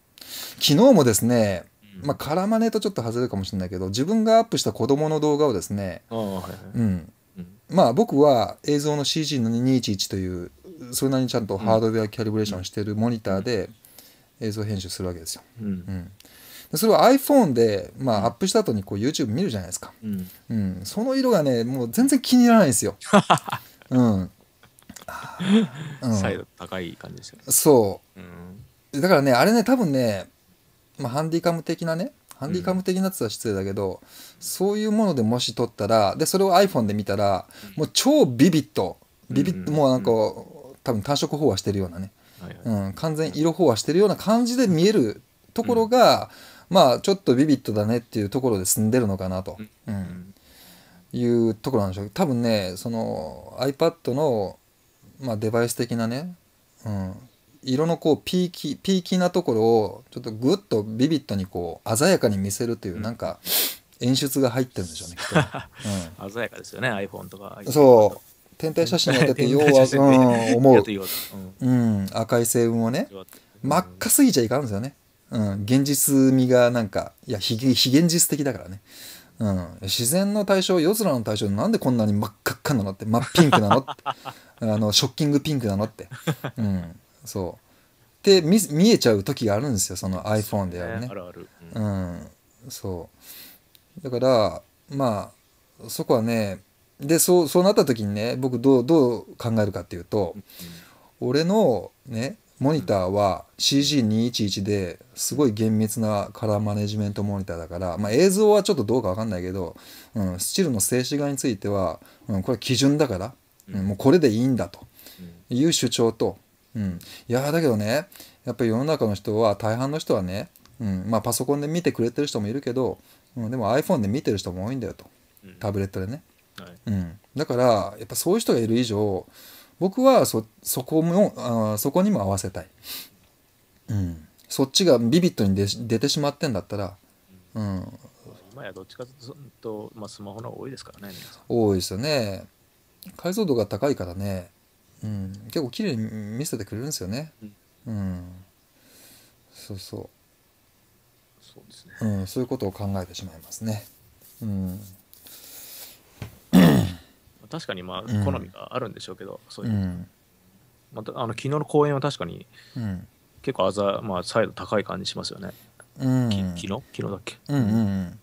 昨日もですね、まあ、絡まねとちょっと外れるかもしれないけど自分がアップした子どもの動画をですね、うんまあ、僕は映像の CG の211というそれなりにちゃんとハードウェアキャリブレーションしてるモニターで映像編集するわけですよ。うん、うん、それは iPhone で、まあ、アップした後にこに YouTube 見るじゃないですか、うん、うん、その色がねもう全然気に入らないんですよ。(laughs) うんうん、サイド高い感じですよねそう、うん、だからねあれね多分ね、まあ、ハンディカム的なねハンディカム的なやつは失礼だけど、うん、そういうものでもし撮ったらでそれを iPhone で見たらもう超ビビッとビビッと、もうなんか多分単色飽和してるようなね、はいはい、うん、完全色飽和してるような感じで見えるところが、まあちょっとビビッとだねっていうところで済んでるのかなと、うんいうところなんでしょう多分ねその iPad のまあ、デバイス的なね、うん、色のこうピーキーピーキーなところをちょっとグッとビビッドにこう鮮やかに見せるという、なんか演出が入ってるんでしょうね、(laughs) うん、鮮やかですよね iPhone とかそう天体写真やってて (laughs) 要は、うん、思う、(laughs) うん、赤い星雲をね真っ赤すぎちゃいかんですよね、うん、現実味がなんかいや非非現実的だからね、うん、自然の対象夜空の対象なんでこんなに真っ赤っかなのって真っピンクなのってあのショッキングピンクなのって、(laughs) うん、そうで見見えちゃう時があるんですよその iPhone であるね、ね、あるある、うん、うん、そうだからまあそこはねでそうそうなった時にね僕どうどう考えるかっていうと、うん、俺のねモニターは CG211 ですごい厳密なカラーマネジメントモニターだから、まあ、映像はちょっとどうか分かんないけど、うん、スチルの静止画については、うん、これ基準だから、うん、もうこれでいいんだという主張と、うん、いやだけどねやっぱり世の中の人は大半の人はね、うんまあ、パソコンで見てくれてる人もいるけど、うん、でも iPhone で見てる人も多いんだよとタブレットでね、はい、うん、だからやっぱそういう人がいる以上僕はそそこもあそこにも合わせたい、うん、そっちがビビットに出てしまってんだったら、うん、今やどっちかというと、まあ、スマホの方が多いですからね多いですよね解像度が高いからね、うん、結構綺麗に見せてくれるんですよね。うん、そうそう。そうですね。うん、そういうことを考えてしまいますね。うん。確かにまあ好みがあるんでしょうけど、そういう。またあの昨日の公演は確かに、結構あざまあサイド高い感じしますよね。うん、き昨日昨日だっけ。うんうんうん。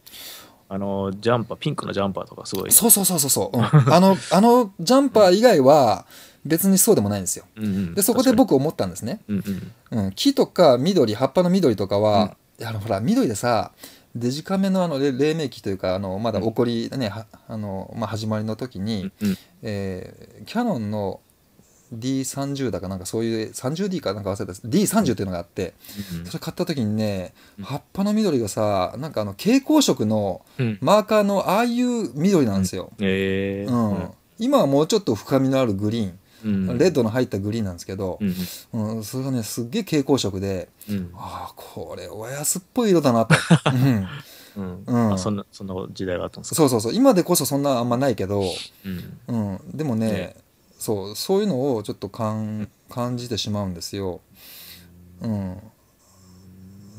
あのジャンパーピンクのジャンパーとかすごいそうそうそうそうそう、うん、(laughs) あのあのジャンパー以外は別にそうでもないんですよ、うんうん、でそこで僕思ったんですね、うんうん、木とか緑葉っぱの緑とかは、うん、あのほら緑でさデジカメのあの黎明期というかあのまだ起こりね、あのまあ、始まりの時に、うんうん、えー、キャノンの D30 だかなんかそういう 30D かなんか忘れたです D30 っていうのがあって、うん、それ買った時にね、うん、葉っぱの緑がさなんかあの蛍光色のマーカーのああいう緑なんですよ、うん、えー、今はもうちょっと深みのあるグリーン、レッドの入ったグリーンなんですけど、うん、うん、それがねすっげえ蛍光色で、うん、ああこれおやすっぽい色だなと、(laughs) うん、うん、そんなそんな時代があったんですかそうそうそう今でこそそんなあんまないけど、うんでもね、ねそうそういうのをちょっと感じてしまうんですよ。うん、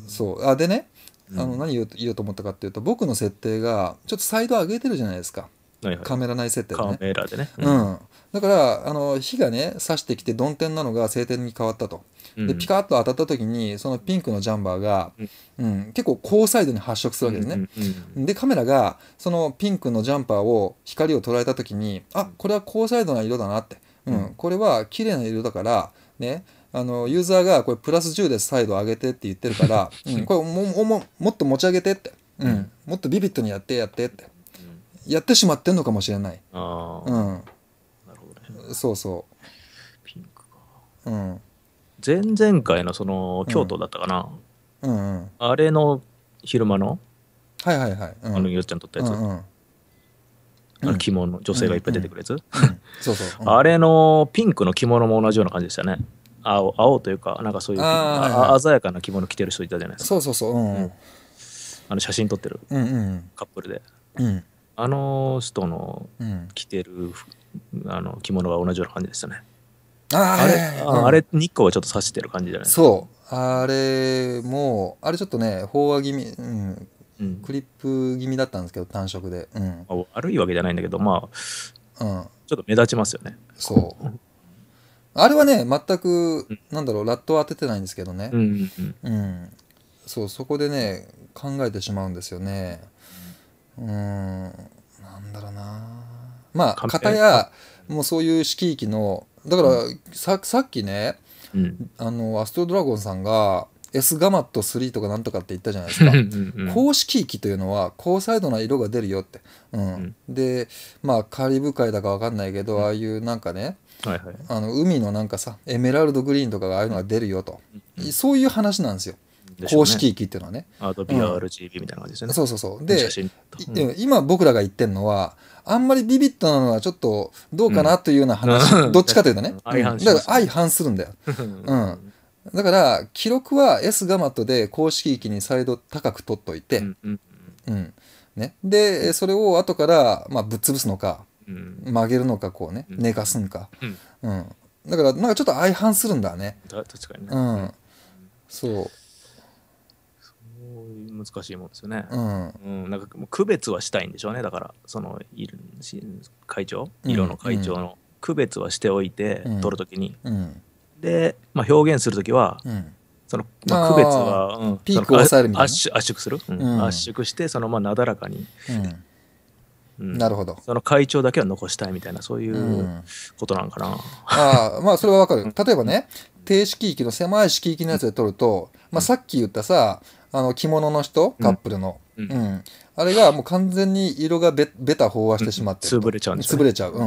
そうあでねあの何言おうと思ったかっていうと僕の設定がちょっとサイド上げてるじゃないですか。カメラ内設定で、ね、カメラでね、うん、うん、だからあの火がね差してきて曇天なのが晴天に変わったと、うん、でピカッと当たった時にそのピンクのジャンバーが、うん、うん、結構高サイドに発色するわけですね、でカメラがそのピンクのジャンパーを光を捉えた時にあこれは高サイドな色だなって、うん、これは綺麗な色だからねあのユーザーがこれプラス10でサイド上げてって言ってるから、うん、(laughs) これもももっと持ち上げてって、うん、もっとビビットにやってやってってやってしまってんのかもしれない。ああ。うん。なるほどね。そうそう。ピンクか。うん。前々回のその京都だったかな。うん、うん、あれの昼間のはいはいはい。うん、あの、よっちゃん撮ったやつ。うん、うん、あの着物、女性がいっぱい出てくるやつ、そうそう。あれのピンクの着物も同じような感じでしたね。青青というか、なんかそういうあ、鮮やかな着物着てる人いたじゃないですか。そうそうそう。うん、あの写真撮ってる、うん、カップルで。うんあの人の着てる、うん、あの着物は同じような感じでしたね。ああれ、うん、あれ日光はちょっと差してる感じじゃないそう。あれもう、あれちょっとね、飽和気味、うん、うん、クリップ気味だったんですけど、単色で。うん、悪いわけじゃないんだけど、まあ、うん、ちょっと目立ちますよね。そう。あれはね、全く、なんだろう、ラットを当ててないんですけどね。うん。そう、そこでね、考えてしまうんですよね。うんなんだろうなまあたやもうそういう色域のだからささっきね、うん、あのアストロドラゴンさんが S ガマット3とかなんとかって言ったじゃないですか公式域というのは高彩度な色が出るよって、うん、うん、でまあカリブ海だか分かんないけど、うん、ああいうなんかね、あの海のなんかさエメラルドグリーンとかがああいうのが出るよと、そういう話なんですよ。公式域っていうのはね。あと BRGB みたいな感じですよね。うん、そうそうそう。で、うん、今僕らが言ってるのは、あんまりビビッドなのはちょっとどうかなというような話、うん、(laughs) どっちかというとね。(laughs) だから相反するんだよ。(laughs) うんだから記録は S ガマットで公式域にサイド高く取っといて、うんね、でそれを後から、まあ、ぶっ潰すのか、曲げるのかこうね、寝かすんか、うんだからなんかちょっと相反するんだね確かにね、うん、そう難しいもんですよね。うん、うん、なんか区別はしたいんでしょうねだからその会長色の会長の、うん、区別はしておいて、うん、取るときに、で、まあ、表現するときは、その、まあ、区別は、うん、ピークを抑えるみたいな圧縮する、圧縮してそのままなだらかに、うん、なるほど。その会長だけは残したいみたいな、そういうことなんかな。うん、ああ、まあ、それはわかる。例えばね、低色域の狭い色域のやつで取ると、まあ、さっき言ったさ、あの着物の人カップルの、うん、うん、あれがもう完全に色がべべた飽和してしまって、うん、潰れちゃうんです、ね、潰れちゃう、うん、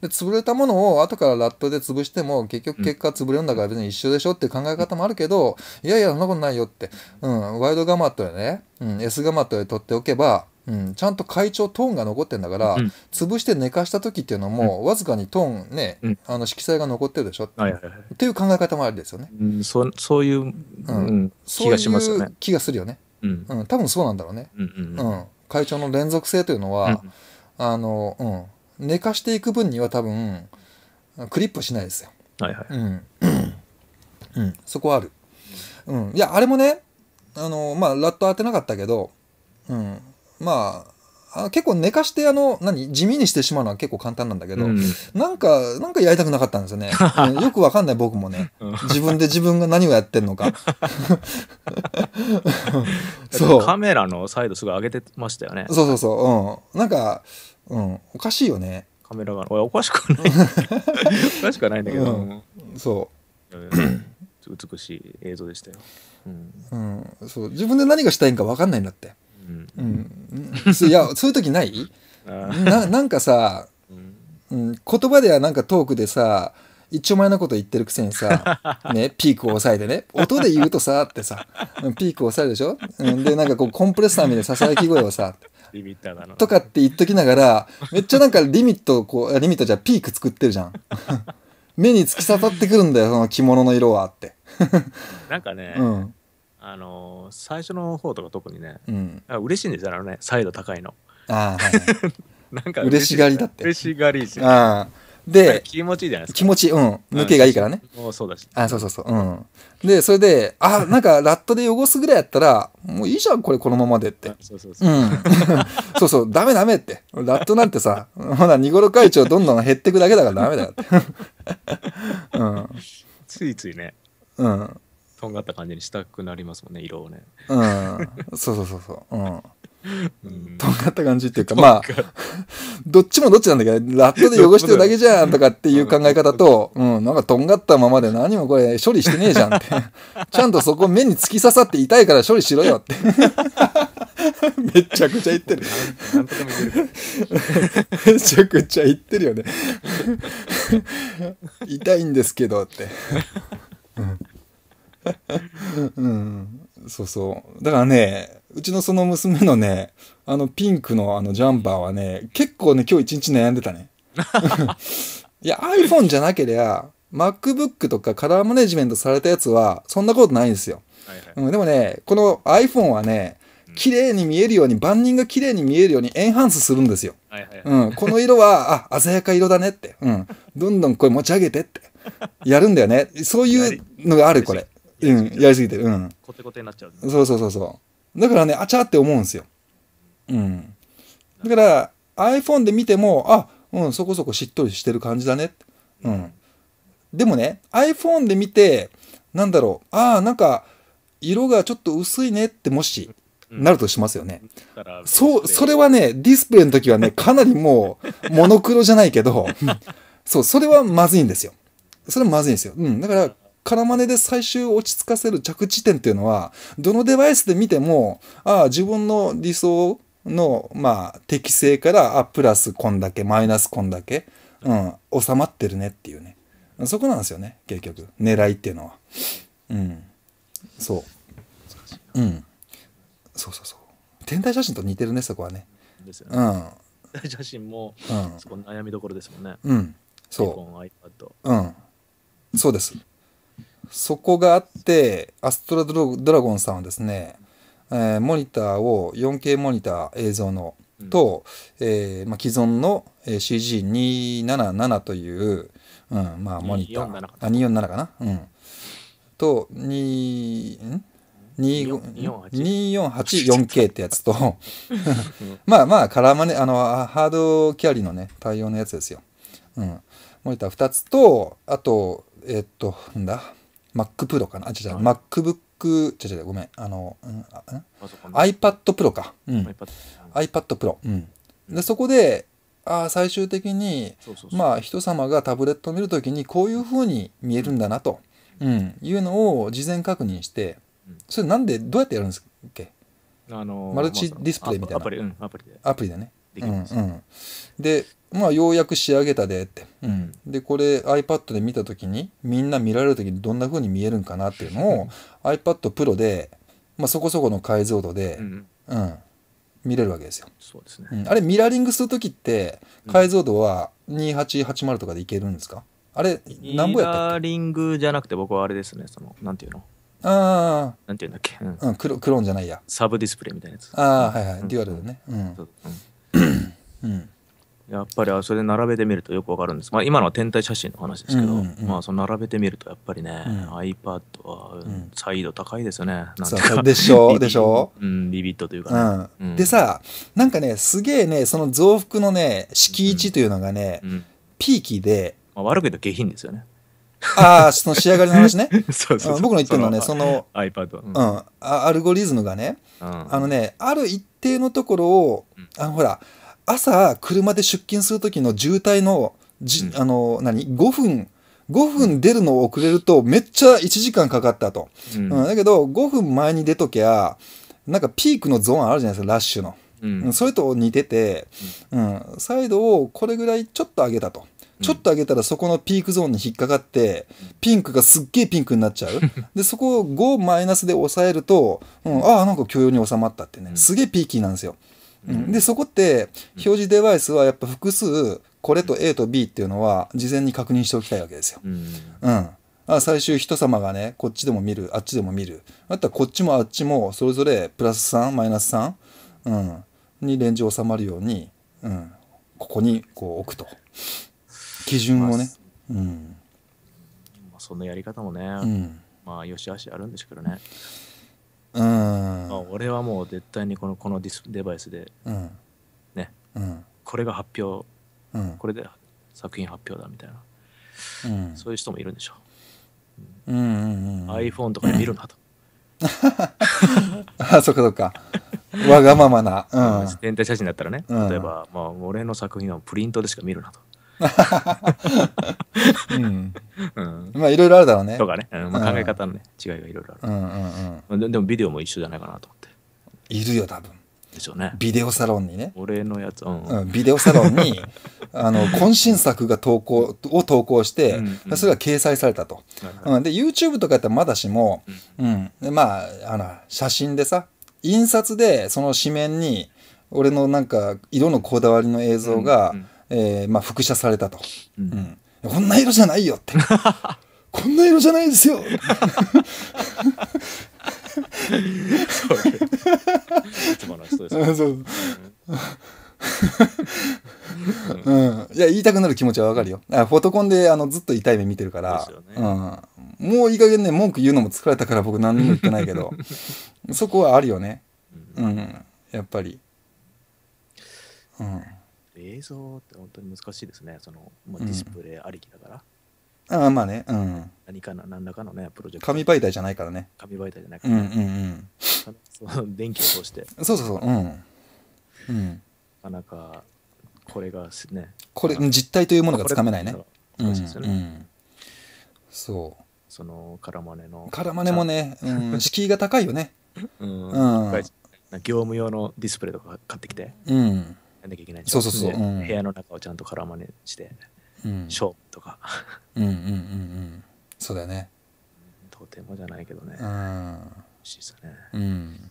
で潰れたものを後からラットで潰しても結局結果潰れるんだから別に一緒でしょっていう考え方もあるけど、いやいやそんなことないよって、うん、ワイドガマットでね、うん、S ガマットで取っておけばうん、ちゃんと会長トーンが残ってんだから、うん、潰して寝かした時っていうのも、うん、わずかにトーンね、うん、あの色彩が残ってるでしょ、はいはいはい、っていう考え方もあるですよね、うん、そそういう、うん気がしますよね気がするよね、うんうん、多分そうなんだろうね、うんうん会長の連続性というのは、あの、うん、寝かしていく分には多分クリップしないですよはいはい、うんうん、そこはある、うん、いやあれもねあのまあラット当てなかったけどうんまあ、あ結構寝かしてあの何地味にしてしまうのは結構簡単なんだけど、うん、なんかなんかやりたくなかったんですよねね、(laughs) よくわかんない僕もね自分で自分が何をやってんのか (laughs) そうカメラのサイドすごい上げてましたよねそうそうそううんなんか、うん、おかしいよねカメラがおかしくない (laughs) おかしくないんだけど、うん、そう美しい映像でしたよ、うん、うん、そう自分で何がしたいんか分かんないんだってうん、いやそういう時ないななんかさ、うん、言葉ではなんかトークでさ一丁前のこと言ってるくせにさ、(laughs) ね、ピークを抑えてね音で言うとさってさピークを抑えるでしょ、うん、でなんかこうコンプレッサーみたいなささやき声をさリミッターだなとかって言っときながらめっちゃなんかリミットこうリミットじゃピーク作ってるじゃん (laughs) 目に突き刺さってくるんだよその着物の色はってなんかね、うん、あの最初の方とか特にね、うん、あ嬉しいんですよあのねサイド高いのああ、はい、はい、(laughs) なんか嬉しがりだって嬉しがりしあで気持ちいいじゃないですか気持ちうん抜けがいいからね、うん、そうだしあそうそうそううんでそれであなんかラットで汚すぐらいやったらもういいじゃんこれこのままでってそうそう (laughs) ダメダメってラットなんてさまだ二頃会長どんどん減ってくだけだからダメだよって (laughs) うんついついねうんとんがった感じにしたくなりますもんね色をねうんそうそうそうそううんうん、とんがった感じっていうか、(laughs) まあ、(laughs) どっちもどっちなんだけど、ラップで汚してるだけじゃんとかっていう考え方と、(laughs) うん、なんかとんがったままで何もこれ処理してねえじゃんって。ちゃんとそこ目に突き刺さって痛いから処理しろよって。めちゃくちゃ言ってる。めちゃくちゃ言ってるよね。痛いんですけどって。うんうん、そうそう。だからね、うちのその娘のね、あのピンクのあのジャンパーはね、結構ね、今日一日悩んでたね。(laughs) いや、iPhone じゃなけりゃ、MacBook とかカラーマネジメントされたやつは、そんなことないんですよ。はいはい、うん、でもね、この iPhone はね、綺麗に見えるように、万人が綺麗に見えるようにエンハンスするんですよ。はいはいはい、うん、この色は、あ、鮮やか色だねって。うん。どんどんこれ持ち上げてって。やるんだよね。そういうのがある、これ。うん、やりすぎてる。うん。コテコテになっちゃう、ね、そうそうそうそう。だからね、あちゃって思うんですよ。うん。だから、iPhone で見ても、あ、うん、そこそこしっとりしてる感じだね。うん。でもね、iPhone で見て、なんだろう、ああ、なんか、色がちょっと薄いねってもし、なるとしますよね。うん、そう、それはね、ディスプレイの時はね、かなりもう、モノクロじゃないけど、そう、それはまずいんですよ。それはまずいんですよ。うん。だから、ら真似で最終落ち着かせる着地点っていうのは、どのデバイスで見ても、ああ、自分の理想の、まあ、適性から、あ、プラスこんだけ、マイナスこんだけ、うん、収まってるねっていうね。そこなんですよね、結局。狙いっていうのは。うん。そう。うん。そうそうそう。天体写真と似てるね、そこはね。ですよね。うん写真も、うん、そこ悩みどころですもんね。うん、そう。iPhone、iPad。うん、そうです。そこがあって、アストラドラゴンさんはですね、えー、モニターを 4K モニター映像のと、うん、えー、まあ、既存の CG277 という、うんまあ、モニター247あ247かな、うん、と2 4 8 4 k ってやつと (laughs) まあまあカラーマネあのハードキャリーのね対応のやつですよ、うん、モニター2つとあとえっとなんだ MacPro かなあ、違う違う、はい、MacBook、違う違う、ごめん、あの、うん、iPad Pro か。うん。iPad Pro。うん。で、そこで、あ最終的にまあ人様がタブレットを見るときにこういうふうに見えるんだなと、うん、いうのを事前確認してそれなんでどうやってやるんですっけあのー、マルチディスプレイみたいなアプリ,、うん、アプリでアプリでねできうんうん、でまあようやく仕上げたでって、うん、でこれ iPad で見た時にみんな見られる時にどんな風に見えるんかなっていうのを iPad プロで、まあ、そこそこの解像度で、うん、うん、見れるわけですよそうですね、うん、あれミラーリングする時って解像度は2880とかでいけるんですか、あれ何ぼやったっミラーリングじゃなくて僕はあれですねそのなんていうのああ。なんていうんだっけ。うん、クロクローンじゃないや。サブディスプレイみたいなやつ。ああ、はいはい。デュアルでね。うん。うん、やっぱりあそれ並べてみるとよくわかるんですまあ今のは天体写真の話ですけど、うんうんうん、まあその並べてみるとやっぱりね、うん、iPad は再度高いですよね、うん、なんかでしょでしょうんビビットというか、ねうん、でさなんかねすげえねその増幅のね敷地というのがね、ピーキーで、まあ、悪く言うと下品ですよね (laughs) ああ、その仕上がりの話ね。(laughs) そうそう僕の言ってるのはね、その、iPad、うん、うん、アルゴリズムがね、うん、あのね、ある一定のところを、あの、ほら、朝、車で出勤する時の渋滞の、じ、あの、何 ?5 分、5分出るのを遅れると、めっちゃ1時間かかったと。うん、だけど、5分前に出ときゃ、なんかピークのゾーンあるじゃないですか、ラッシュの。うん、それと似てて、うん、サイドをこれぐらいちょっと上げたと。ちょっと上げたらそこのピークゾーンに引っかかって、ピンクがすっげえピンクになっちゃう。(laughs) で、そこを5マイナスで抑えると、うん、ああ、なんか許容に収まったってね、すげえピーキーなんですよ。うん、で、そこって、表示デバイスはやっぱ複数、これと A と B っていうのは、事前に確認しておきたいわけですよ。うん、うんあ最終人様がね、こっちでも見る、あっちでも見る。あったらこっちもあっちも、それぞれプラス3、マイナス3、うん、にレンジ収まるように、うん、ここにこう置くと。基準をね、まあ、うんまあ、そのやり方もね、うん、まあよしあしあるんですけどねうん、まあ、俺はもう絶対にこのこのディスデバイスで、うん、ね、うん、これが発表、うん、これで作品発表だみたいな、うん、そういう人もいるんでしょう、うんうんうん、iPhone とかで見るなと (laughs) あそっかそっかわがままな、うん、全 (laughs) 体写真だったらね、例えば、まあ、俺の作品はプリントでしか見るなとうん。うん、まあいろいろあるだろうね。とかね。まあ、考え方のね、違いがいろいろある。うんうんうん、でもビデオも一緒じゃないかなと思って。いるよ、多分。でしょうね。ビデオサロンにね。俺のやつ、うん、うん、ビデオサロンに、(laughs) あの、渾身作が投稿、を投稿して、うんうん、それが掲載されたと。はいはい、で、YouTube とかやったらまだしも、うん、うん、まあ、あの、写真でさ、印刷でその紙面に、俺のなんか、色のこだわりの映像が、うんうんえー、まあ、複写されたと、うん、うん、こんな色じゃないよって (laughs) こんな色じゃないですようん、いや言いたくなる気持ちはわかるよあフォトコンであのずっと痛い目見てるから、ね、うん、もういい加減ね文句言うのも疲れたから僕何も言ってないけど (laughs) そこはあるよね、うん、やっぱり、うん映像って本当に難しいですね。その、まあ、ディスプレイありきだから。ああ、まあね。うん。何かな、何らかのね、プロジェクト。紙媒体じゃないからね。紙媒体じゃなくて、うんうんうん。(laughs) 電気を通して、そうそうそう。うん。うん。かなか、これがすね。これ、実体というものがつかめないね。ううんん。うん。その、カラマネのう。。からまもね、うん、(laughs) 敷居が高いよね。うん。うん。業務用のディスプレイとか買ってきて、うん。なきゃいけないそうそうそう、うん、部屋の中をちゃんと空真似して、うん、ショーとかうんうんうんうんそうだよねとてもじゃないけどねうんしいですねうん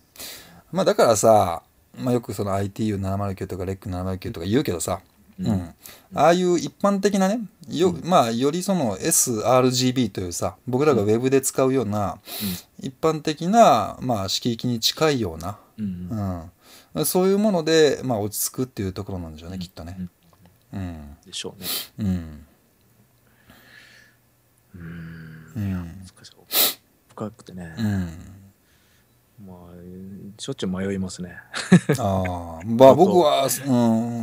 まあだからさ、まあ、よくその ITU709 とか REC709 とか言うけどさ、うん、うん、ああいう一般的なねようん、まあ、よりその sRGB というさ僕らが Web で使うような、うん、一般的な、まあ、色域に近いような、うんそういうもので、まあ、落ち着くっていうところなんでしょうね、うん、きっとね。うん、でしょうね。うん。うん。いや、難しい。深くてね。うん。まあ、しょっちゅう迷いますね。ああ、まあ僕は、う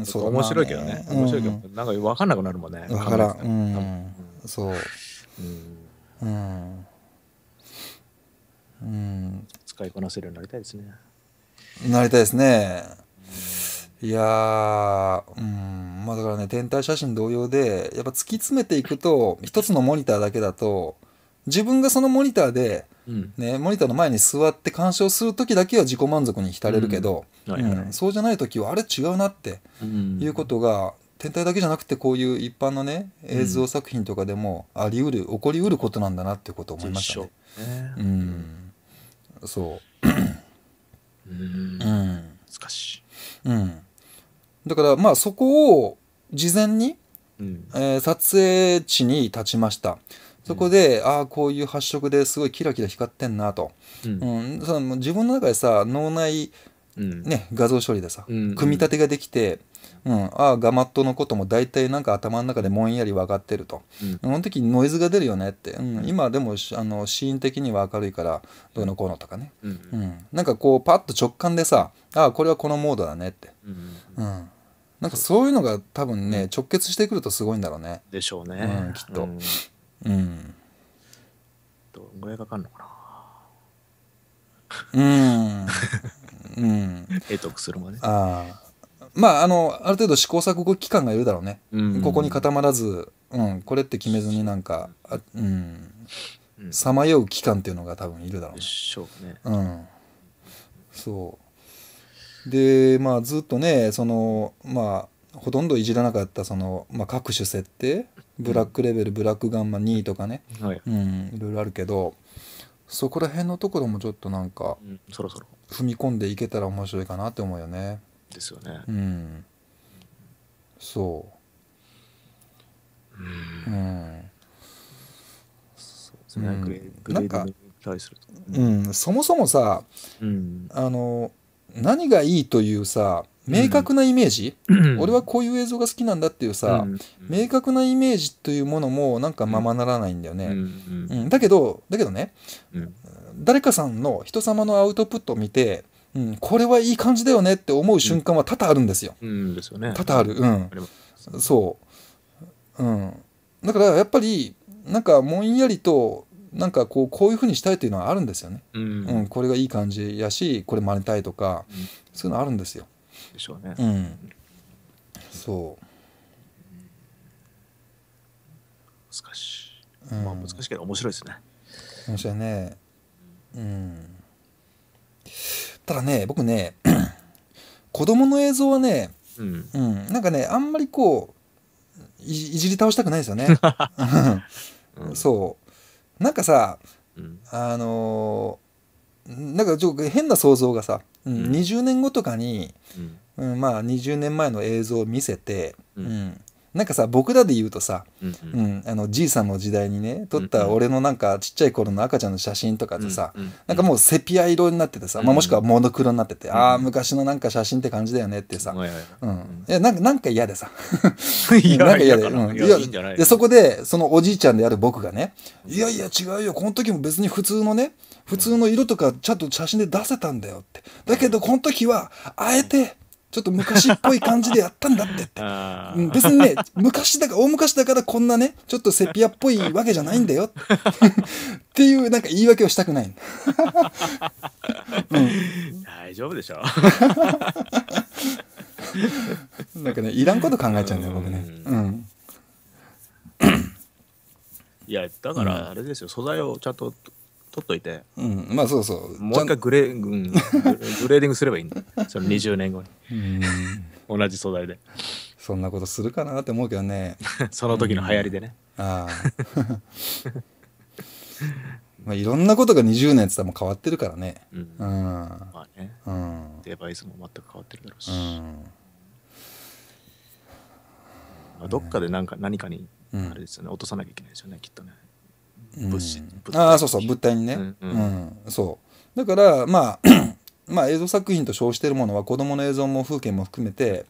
ん、そう。面白いけどね。面白いけど、なんか分かんなくなるもんね。分からん。うん。そう。うん。うん。使いこなせるようになりたいですね。なりたいですね。いやうん、まあだからね、天体写真同様で、やっぱ突き詰めていくと、一つのモニターだけだと、自分がそのモニターで、うん、ね、モニターの前に座って鑑賞する時だけは自己満足に浸れるけど、そうじゃない時はあれ違うなっていうことが、天体だけじゃなくてこういう一般のね映像作品とかでもありうる、起こりうることなんだなってことを思いましたね。うん、そうだからまあそこを事前に、うん、えー、撮影地に立ちましたそこで、うん、ああこういう発色ですごいキラキラ光ってんなと、うん、うん、その自分の中でさ脳内、ね、画像処理でさ、うん組み立てができて、うん、ああガマットのことも大体なんか頭の中でもんやり分かってると、うん、その時にノイズが出るよねって、うん、今でもあのシーン的には明るいからどうのこうのとかね、うん、うん、なんかこうパッと直感でさああこれはこのモードだねって、うん、うんなんかそういうのが多分ね、直結してくるとすごいんだろうね。でしょうね。うん、きっと。うん。うん、どんぐらいかかるのかな。うん。うん。得 (laughs) するまで。ああ。まあ、あの、ある程度試行錯誤期間がいるだろうね。うん、ここに固まらず、うん、これって決めずになんか、あうん。さまよう期間っていうのが多分いるだろうね。でしょうね。うん。そう。でまあずっとねそのまあほとんどいじらなかったその、まあ、各種設定ブラックレベル、ブラックガンマ2とかね、はい、うん、いろいろあるけどそこら辺のところもちょっとなんか、うん、そろそろ踏み込んでいけたら面白いかなって思うよね。ですよね。うん、そう。うん、うんそうですね、うん、グレードに対すると、うん、そもそもさ、うん、あの何がいいというさ明確なイメージ、うん、俺はこういう映像が好きなんだっていうさ、うん、明確なイメージというものもなんかままならないんだよね、うん、うん、だけどだけどね、誰かさんの人様のアウトプットを見て、うん、これはいい感じだよねって思う瞬間は多々あるんですよ、うんですよね、多々あるうんそう、うん、だからやっぱりなんかもんやりとなんかこうこういうふうにしたいっていうのはあるんですよね、うん、うん、これがいい感じやしこれ真似たいとか、うん、そういうのあるんですよ。でしょうね。うん、そう難しい、まあ難しいけど面白いですね。面白いね。うん、ただね僕ね (clears throat) 子供の映像はね、うんうん、なんかねあんまりこういじり倒したくないですよね。(laughs) うん、そうなんかさ、うん、あのー、なんかちょっと変な想像がさ、うん、20年後とかに、うん、うん、まあ20年前の映像を見せて、うんなんかさ僕らで言うとさ、うんあのじいさんの時代にね撮った俺のなんかちっちゃい頃の赤ちゃんの写真とかってさ、なんかもうセピア色になっててさ、まあ、もしくはモノクロになってて、ああ昔のなんか写真って感じだよねってさ、うんいやなんかなんか嫌でさ (laughs) なんか嫌で、うん、でそこでそのおじいちゃんである僕がね「いやいや違うよこの時も別に普通のね普通の色とかちゃんと写真で出せたんだよ」ってだけどこの時はあえて、ちょっと昔っぽい感じでやったんだってって。うん、別にね、昔だから、大昔だからこんなね、ちょっとセピアっぽいわけじゃないんだよ。っていう、なんか言い訳をしたくない。(laughs) うん、大丈夫でしょ。(laughs) なんかね、いらんこと考えちゃうんだよ、僕ね。うん。いや、だからあれですよ、素材をちゃんと取っといて、うん、まあそうそうもう一回グレ,、うん、グレーディングすればいいんだその20年後に同じ素材でそんなことするかなって思うけどね (laughs) その時の流行りでね、うん、ああ (laughs) まあいろんなことが20年ってったらもう変わってるからねうん、うん、まあね、うん、デバイスも全く変わってるだろうし、うんどっかで何か何かにあれですよね、落とさなきゃいけないですよねきっとね物質、うん、ああそうそう物体にね、うん、うんうん、そうだからまあ (clears throat) まあ映像作品と称しているものは子供の映像も風景も含めて、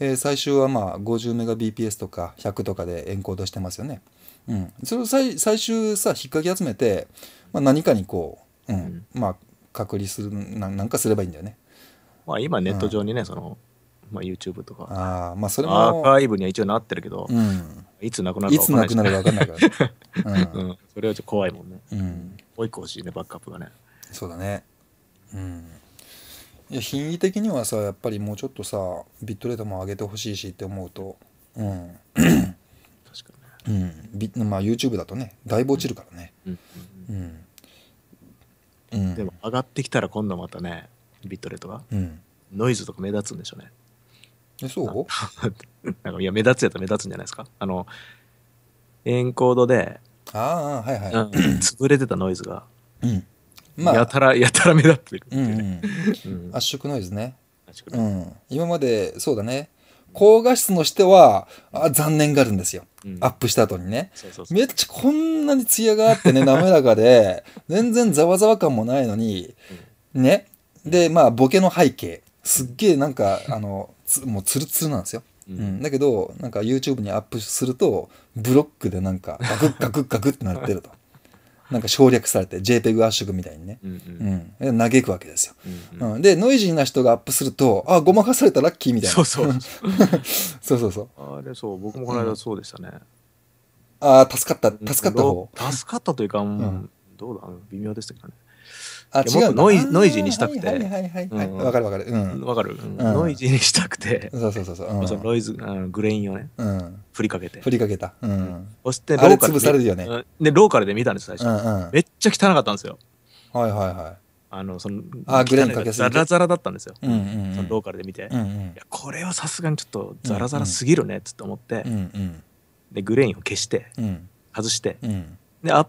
えー、最終はまあ 50Mbps とか100とかでエンコードしてますよね、うん、それを最最終さ引っかき集めて、まあ、何かにこう、うんまあ隔離するななんかすればいいんだよねまあ今ネット上にね、そのまあ、YouTube とかああまあそれもアーカイブには一応なってるけど、うん、いつなくなるか分かんない、いつなくなるかかんないから、(laughs) うん、うん、それはちょっと怖いもんね、うん、もう一個欲しいねバックアップがねそうだねうんいや品位的にはさやっぱりもうちょっとさビットレートも上げてほしいしって思うとうん確かに、ね、うんまあ YouTube だとねだいぶ落ちるからねうん、うんうん、でも上がってきたら今度またねビットレートが、うん、ノイズとか目立つんでしょうねえ、そう (laughs) なんかいや、目立つやったら目立つんじゃないですか。あの、エンコードで、ああ、はいはい。うん潰れてたノイズが、うん。まあ、やたら、やたら目立ってるってうんうんうん、圧縮ノイズね。圧縮、うん。今まで、そうだね。高画質の人は、あ残念があるんですよ。うんアップした後にね。そうそうそうめっちゃこんなにツヤがあってね、(laughs) 滑らかで、全然ざわざわ感もないのに、ね。で、まあ、ボケの背景。すっげえなんか、あの、つもうツルツルなんですよ、うん、うん、だけどなんか YouTube にアップするとブロックでなんかガクッガクッガクッってなってると (laughs) なんか省略されて JPEG 圧縮みたいにね、うんうん、嘆くわけですよ、うん、うん、でノイジーな人がアップするとあごまかされたラッキーみたいな (laughs) そうそうそうそうそうあれそう僕もこの間そうでしたね、ああ助かった助かった方助かったというか、うん、どうだ微妙でしたけどねあ違うノイノイジーにしたくてわかるわかるわかるノイジーにしたくてそうそうそうそうノイズグレインをね振りかけて振りかけたそしてローカルでローカルで見たんです最初めっちゃ汚かったんですよはいはいはいあのそのあグレーンかけすぎザラザラだったんですよ、そのローカルで見て、いやこれはさすがにちょっとザラザラすぎるねっつって思って、でグレーンを消して、外して、であ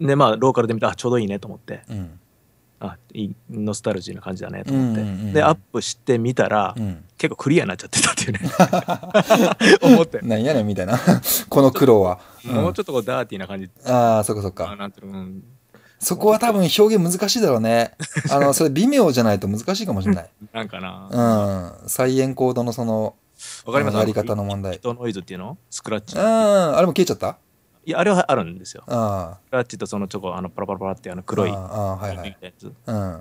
でまあローカルで見たらちょうどいいねと思って、あいノスタルジーな感じだねと思って、うんうんうん、でアップしてみたら、うん、結構クリアになっちゃってたっていうね (laughs) 思ってなんやねんみたいな (laughs) この苦労は、もうちょっとこうダーティーな感じああそっかそっかなんていうの、うんそこは多分表現難しいだろうね。(laughs) あの、それ微妙じゃないと難しいかもしれない。なんかな。うん。再エンコードのその、わかりますやり方の問題。ヒノイズっていうのスクラッチ。うん。あれも消えちゃったいやあれはあるんですよ。あラッチとそのチョコあのパラパラパラってあの黒いああ,、はいはい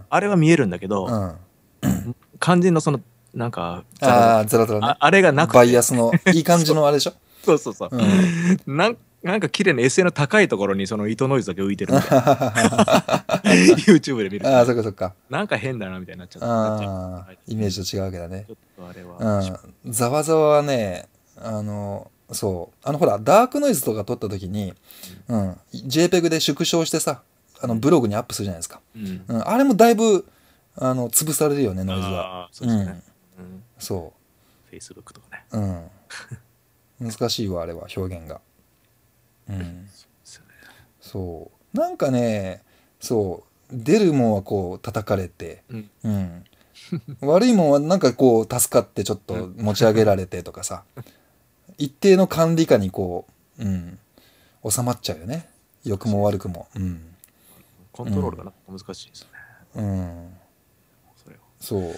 あれは見えるんだけど、うん、肝心のそのなんかああザラザラ、ね、ああれがなくてバイアスのいい感じのあれでしょそうそうそう、うん、なんなんか綺麗な SN の高いところにその糸ノイズだけ浮いてるみたいな (laughs) YouTube で見るああそっかそっかなんか変だなみたいになっちゃったイメージと違うわけだねちょっとあれは、ざわざわはねあのそう。あの、ほら、ダークノイズとか撮った時に、うん、JPEG で縮小してさ、あの、ブログにアップするじゃないですか。うん。うん、あれもだいぶ、あの、潰されるよね、ノイズは。そうですね。うん。そう。Facebook とかね。うん。難しいわ、あれは、表現が。うん。そう。なんかね、そう、出るもんはこう、叩かれて、うん、うん悪いもんはなんかこう助かってちょっと持ち上げられてとかさ (laughs) 一定の管理下にこう、うん、収まっちゃうよね良くも悪くも、うん、コントロールがな、うん、難しいですねうんそう、うん、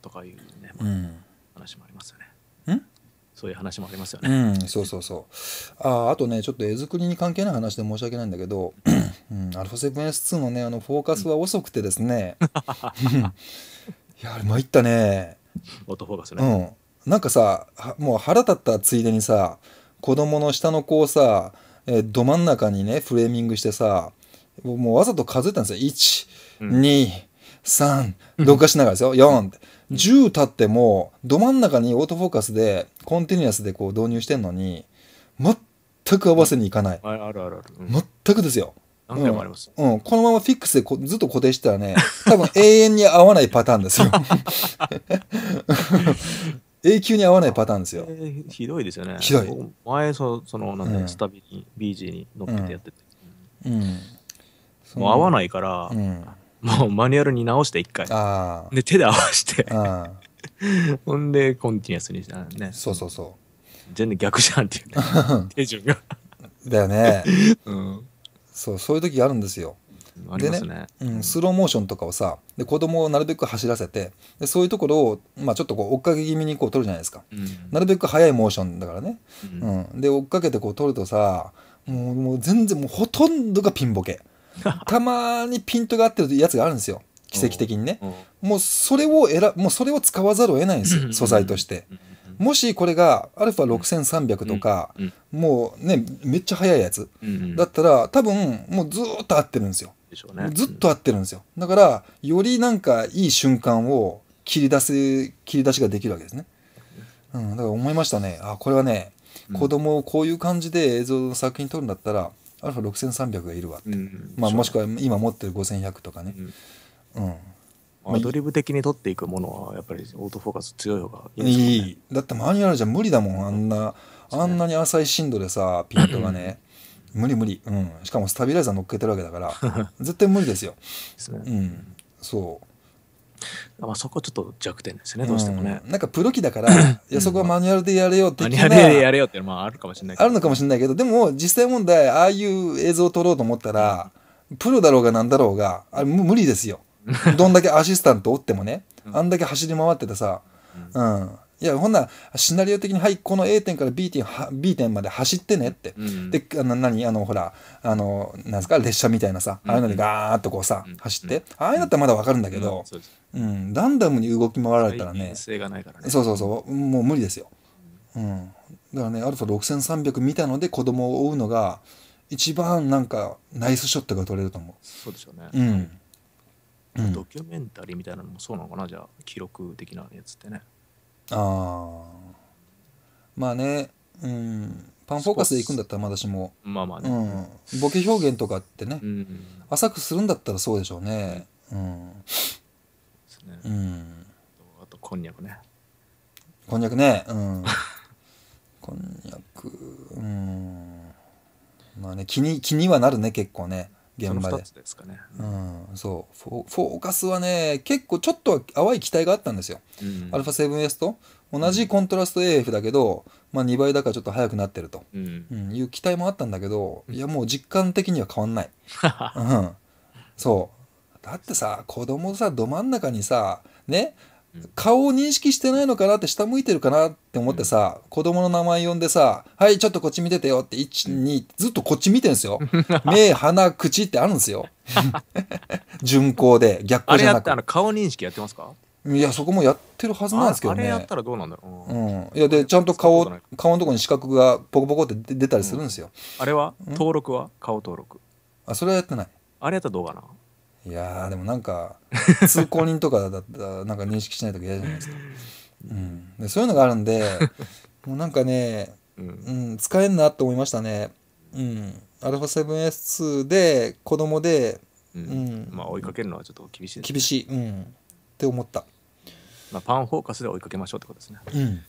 とかいうね、まあ、うん、話もありますよねんそういう話もありますよねうんそうそうそうああとねちょっと絵作りに関係ない話で申し訳ないんだけど、うん、アルファ 7S2 のねあのフォーカスは遅くてですね、(laughs) いやあれ参ったねオートフォーカスね、うんなんかさもう腹立ったついでにさ子供の下の子をさ、えー、ど真ん中にねフレーミングしてさもうわざと数えたんですよ1、うん、2 3録画しながらですよ4って。10立ってもど真ん中にオートフォーカスでコンティニュアスでこう導入してんのに全く合わせにいかない、うん、あるあるある、うん、全くですよ何もあります、うん、うん、このままフィックスでずっと固定してたらね多分永遠に合わないパターンですよ (laughs) 永久に合わないパターンですよ。えー、ひどいですよね。ひどい。前、そその、なんだ、スタビに、BG に乗っけてやってて。うん。もう合わないから、もうマニュアルに直して一回。で、手で合わして。(laughs) ほんで、コンティニュアスにしたね。そうそうそう。全然逆じゃんっていうね。(laughs) 手順が。だよね。(laughs) うん。そう、そういう時あるんですよ。でね、うん、スローモーションとかをさで子供をなるべく走らせてでそういうところを、まあ、ちょっとこう追っかけ気味にこう撮るじゃないですか、うん、なるべく速いモーションだからね、うん、うん、で追っかけてこう撮るとさもうもう全然もうほとんどがピンボケ (laughs) たまにピントが合ってるやつがあるんですよ奇跡的にねもうそれを選もうそれを使わざるを得ないんですよ素材として。もしこれが α6300 とか、うんうん、もうねめっちゃ速いやつ、うんうん、だったら多分もうずっと合ってるんですよ。でしょうねずっと合ってるんですよだからよりなんかいい瞬間を切り出す、切り出しができるわけですね、うん、だから思いましたねあこれはね子供をこういう感じで映像の作品撮るんだったら、アルファ6300がいるわって、うんまあ、もしくは今持ってる5100とかね、うん、うんアドリブ的に撮っていくものはやっぱりオートフォーカス強い方がいい、ね、いいだってマニュアルじゃ無理だもんあんな、うんあんなに浅い深度でさピントがね (laughs) 無理無理、うん、しかもスタビライザー乗っけてるわけだから (laughs) 絶対無理ですよ。すね、うん、そうまあ、そこちょっと弱点ですね、どうしてもね。うん、なんかプロ機だから、(laughs) いや、そこはマニュアルでやれよってマニュアルでやれよっていうのもあるかもしれないあるのかもしれないけど、でも実際問題、ああいう映像を撮ろうと思ったら、うん、プロだろうがなんだろうが、あれ無理ですよ。(laughs) どんだけアシスタントおってもね、あんだけ走り回っててさ、うん、うん、いや、ほんなシナリオ的に、はい、この A 点から B 点、B 点まで走ってねって。うん、で、あの、何あの、ほら、あの、なんですか、列車みたいなさ、ああいうのにガーッとこうさ、うん、走って、ああいうのってまだわかるんだけど、うん、ランダムに動き回られたらね、らねそうそうそう、もう無理ですよ。うん。だからね、アルファ6300見たので子供を追うのが、一番なんか、ナイスショットが取れると思う。そうでしょうね。うん。ドキュメンタリーみたいなのもそうなのかな、じゃあ記録的なやつってね。ああまあねうんパンフォーカスで行くんだったらまだしも、まあまあね、うん、ボケ表現とかってね、うん、浅くするんだったらそうでしょうねうん、ね、うん、あとこんにゃくねこんにゃくねうんこんにゃくうんまあね気に気にはなるね結構ね現場でですかね、うんそうフォーカスはね結構ちょっと淡い期待があったんですよ、うん、α7S と同じコントラスト AF だけど、まあ、2倍だからちょっと速くなってると、うん、うん、いう期待もあったんだけど、いやもう実感的には変わんない、(laughs) うん、そうだってさ子供さど真ん中にさね顔を認識してないのかなって下向いてるかなって思ってさ、うん、子供の名前呼んでさ「はいちょっとこっち見ててよ」って12ずっとこっち見てるんですよ (laughs) 目鼻口ってあるんですよ順光 (laughs) で逆光じゃなくあれ顔認識やってますかいやそこもやってるはずなんですけどねあれやったらどうなんだろう、うん、いやでちゃんと顔顔のとこに視覚がポコポコって出たりするんですよ、うん、あれは登録は顔登録あそれはやってないあれやったらどうかないやでもなんか通行人とかだったらなんか認識しないと嫌じゃないですか、うん、でそういうのがあるんで (laughs) もうなんかね、うん、うん、使えんなと思いましたねうん α7S2 で子供で、うん、うん、まあ追いかけるのはちょっと厳しい、ね、厳しい、うん、って思った、まあ、パンフォーカスで追いかけましょうってことですねうん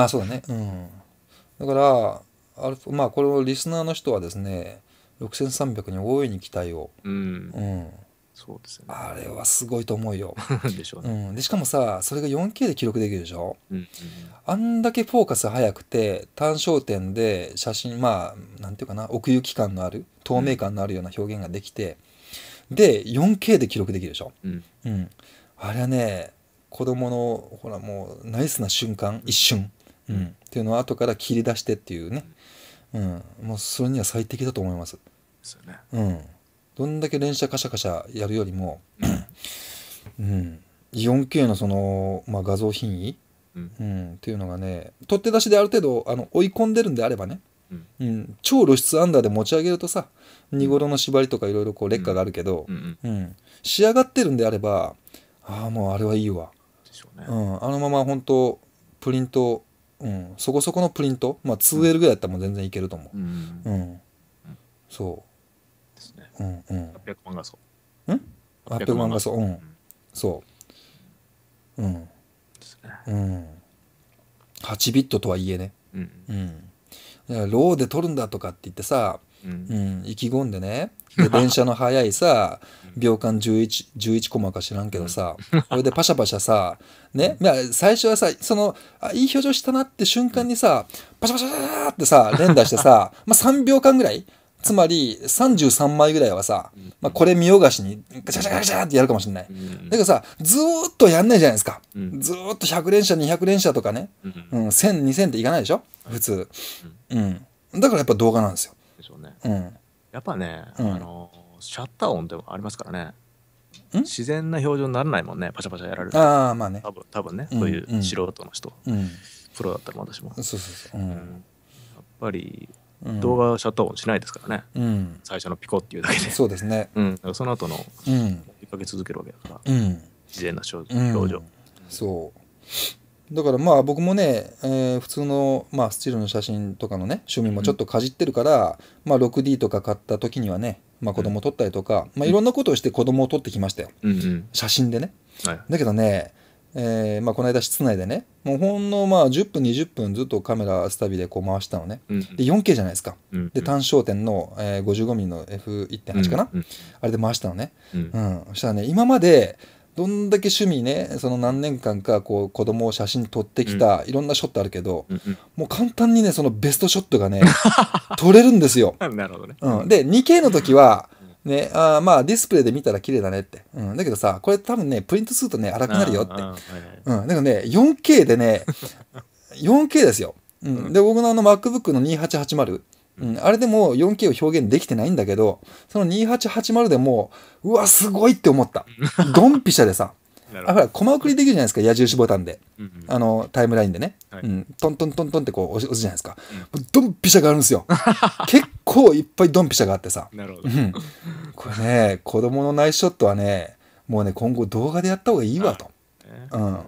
あそうだねうんだからあまあこれをリスナーの人はですね6300に大いに期待を、うん、うん、そうですね、あれはすごいと思うよ (laughs) でしょう、ね、うん、でしかもさそれが 4K で記録できるでしょ、うんうん、あんだけフォーカス早くて単焦点で写真まあなんていうかな奥行き感のある透明感のあるような表現ができて、うん、で 4K で記録できるでしょ、うん、うん、あれはね子供のほらもうナイスな瞬間一瞬、うん、っていうのを後から切り出してっていうね、うん、もうそれには最適だと思います。ですよね。うん、どんだけ連射カシャカシャやるよりも、うん、4K のその、まあ、画像品位、うんうん、っていうのがね取っ手出しである程度あの追い込んでるんであればね、うんうん、超露出アンダーで持ち上げるとさ見頃の縛りとかいろいろ劣化があるけど、うんうんうん、仕上がってるんであればああもうあれはいいわ、うん、あのまま本当プリント、うん、そこそこのプリント、まあ、2L ぐらいだったらもう全然いけると思う、うんそううんうん800万画素うん800万画素うん、そううん、うん8ビットとはいえねうん、うん、ローで撮るんだとかって言ってさ、うん、意気込んでね (laughs) で電車の速いさ秒間 11, 11コマか知らんけどさそれでパシャパシャさ、ね、最初はさそのあいい表情したなって瞬間にさパシャパシャってさ連打してさ、(laughs) まあ、3秒間ぐらいつまり33枚ぐらいはさ、まあ、これ見よがしにガチャガチャガチャってやるかもしれない、だけどさずっとやんないじゃないですか、ずっと100連射200連射とかね、うん10002000っていかないでしょ普通、うんだからやっぱ動画なんですよでしょうね、うん、やっぱね、あのシャッター音でもありますからね自然な表情にならないもんねパシャパシャやられるああまあね多分多分ね、そういう素人の人、プロだったら私もそうそうそう、やっぱり動画シャットオンしないですからね、うん、最初のピコっていうだけでそうですね、うん、その後の引っ掛け続けるわけだから、うん、自然な表情、そうだからまあ僕もね、えー、普通の、まあ、スチールの写真とかのね趣味もちょっとかじってるから、まあ、6D とか買った時にはね、まあ、子供撮ったりとか、まあ、いろんなことをして子供を撮ってきましたよ、うんうん、写真でね、はい、だけどねえーまあ、この間室内でねもうほんのまあ10分20分ずっとカメラスタビでこう回したのね、うん、で 4K じゃないですか、うん、で単焦点の、えー、55mm の F1.8 かな、うん、あれで回したのね、うんそしたらね今までどんだけ趣味ねその何年間かこう子供を写真撮ってきたいろんなショットあるけど、もう簡単にねそのベストショットがね撮 (laughs) れるんですよ。なるほどね、うん、で 2K の時はね、あまあディスプレイで見たら綺麗だねって。うん、だけどさ、これ多分ね、プリントするとね、荒くなるよって。うん、だけどね、4K でね、4K ですよ。うん、で、僕のあの MacBook の2880。うん、あれでも 4K を表現できてないんだけど、その2880でもう、うわ、すごいって思った。ドンピシャでさ。あほら、コマ送りできるじゃないですか、矢印ボタンで。うんうん、あの、タイムラインでね。はい、うん。トントントントンってこう押すじゃないですか。うん、ドンピシャがあるんですよ。(laughs) 結構いっぱいドンピシャがあってさ。なるほど。うん、これね、子供のナイスショットはね、もうね、今後動画でやった方がいいわと。ね、うん。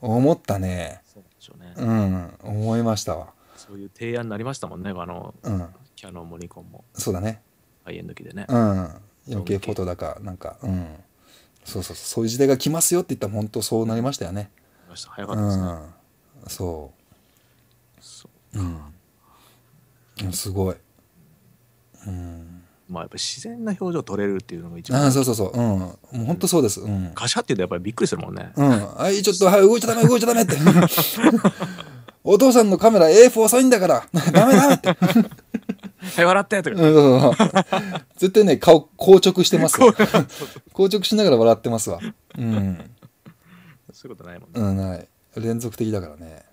思ったね。そうでしょうね。うん。思いましたわ。そういう提案になりましたもんね、あの、うん、キャノンもニコンも。そうだね。ハイエンド機でね。うん。4K フォトだか、なんか、うん。そうそうそういう時代が来ますよって言ったら本当そうなりましたよね。早かったですね。うん、そうそううん、すごい。うんまあ、やっぱ自然な表情取れるっていうのが一番あそうそうそううんもう本当そうです、うん、ガシャって言うとやっぱりびっくりするもんねうんあいちょっとはい動いちゃダメ動いちゃダメって (laughs) お父さんのカメラ A4 遅いんだからダメダメっては (laughs) い、笑ってとか。うん、そうそう絶対ね、顔硬直してます (laughs) 硬直しながら笑ってますわ。うん。そういうことないもんね。うん、ない。連続的だからね。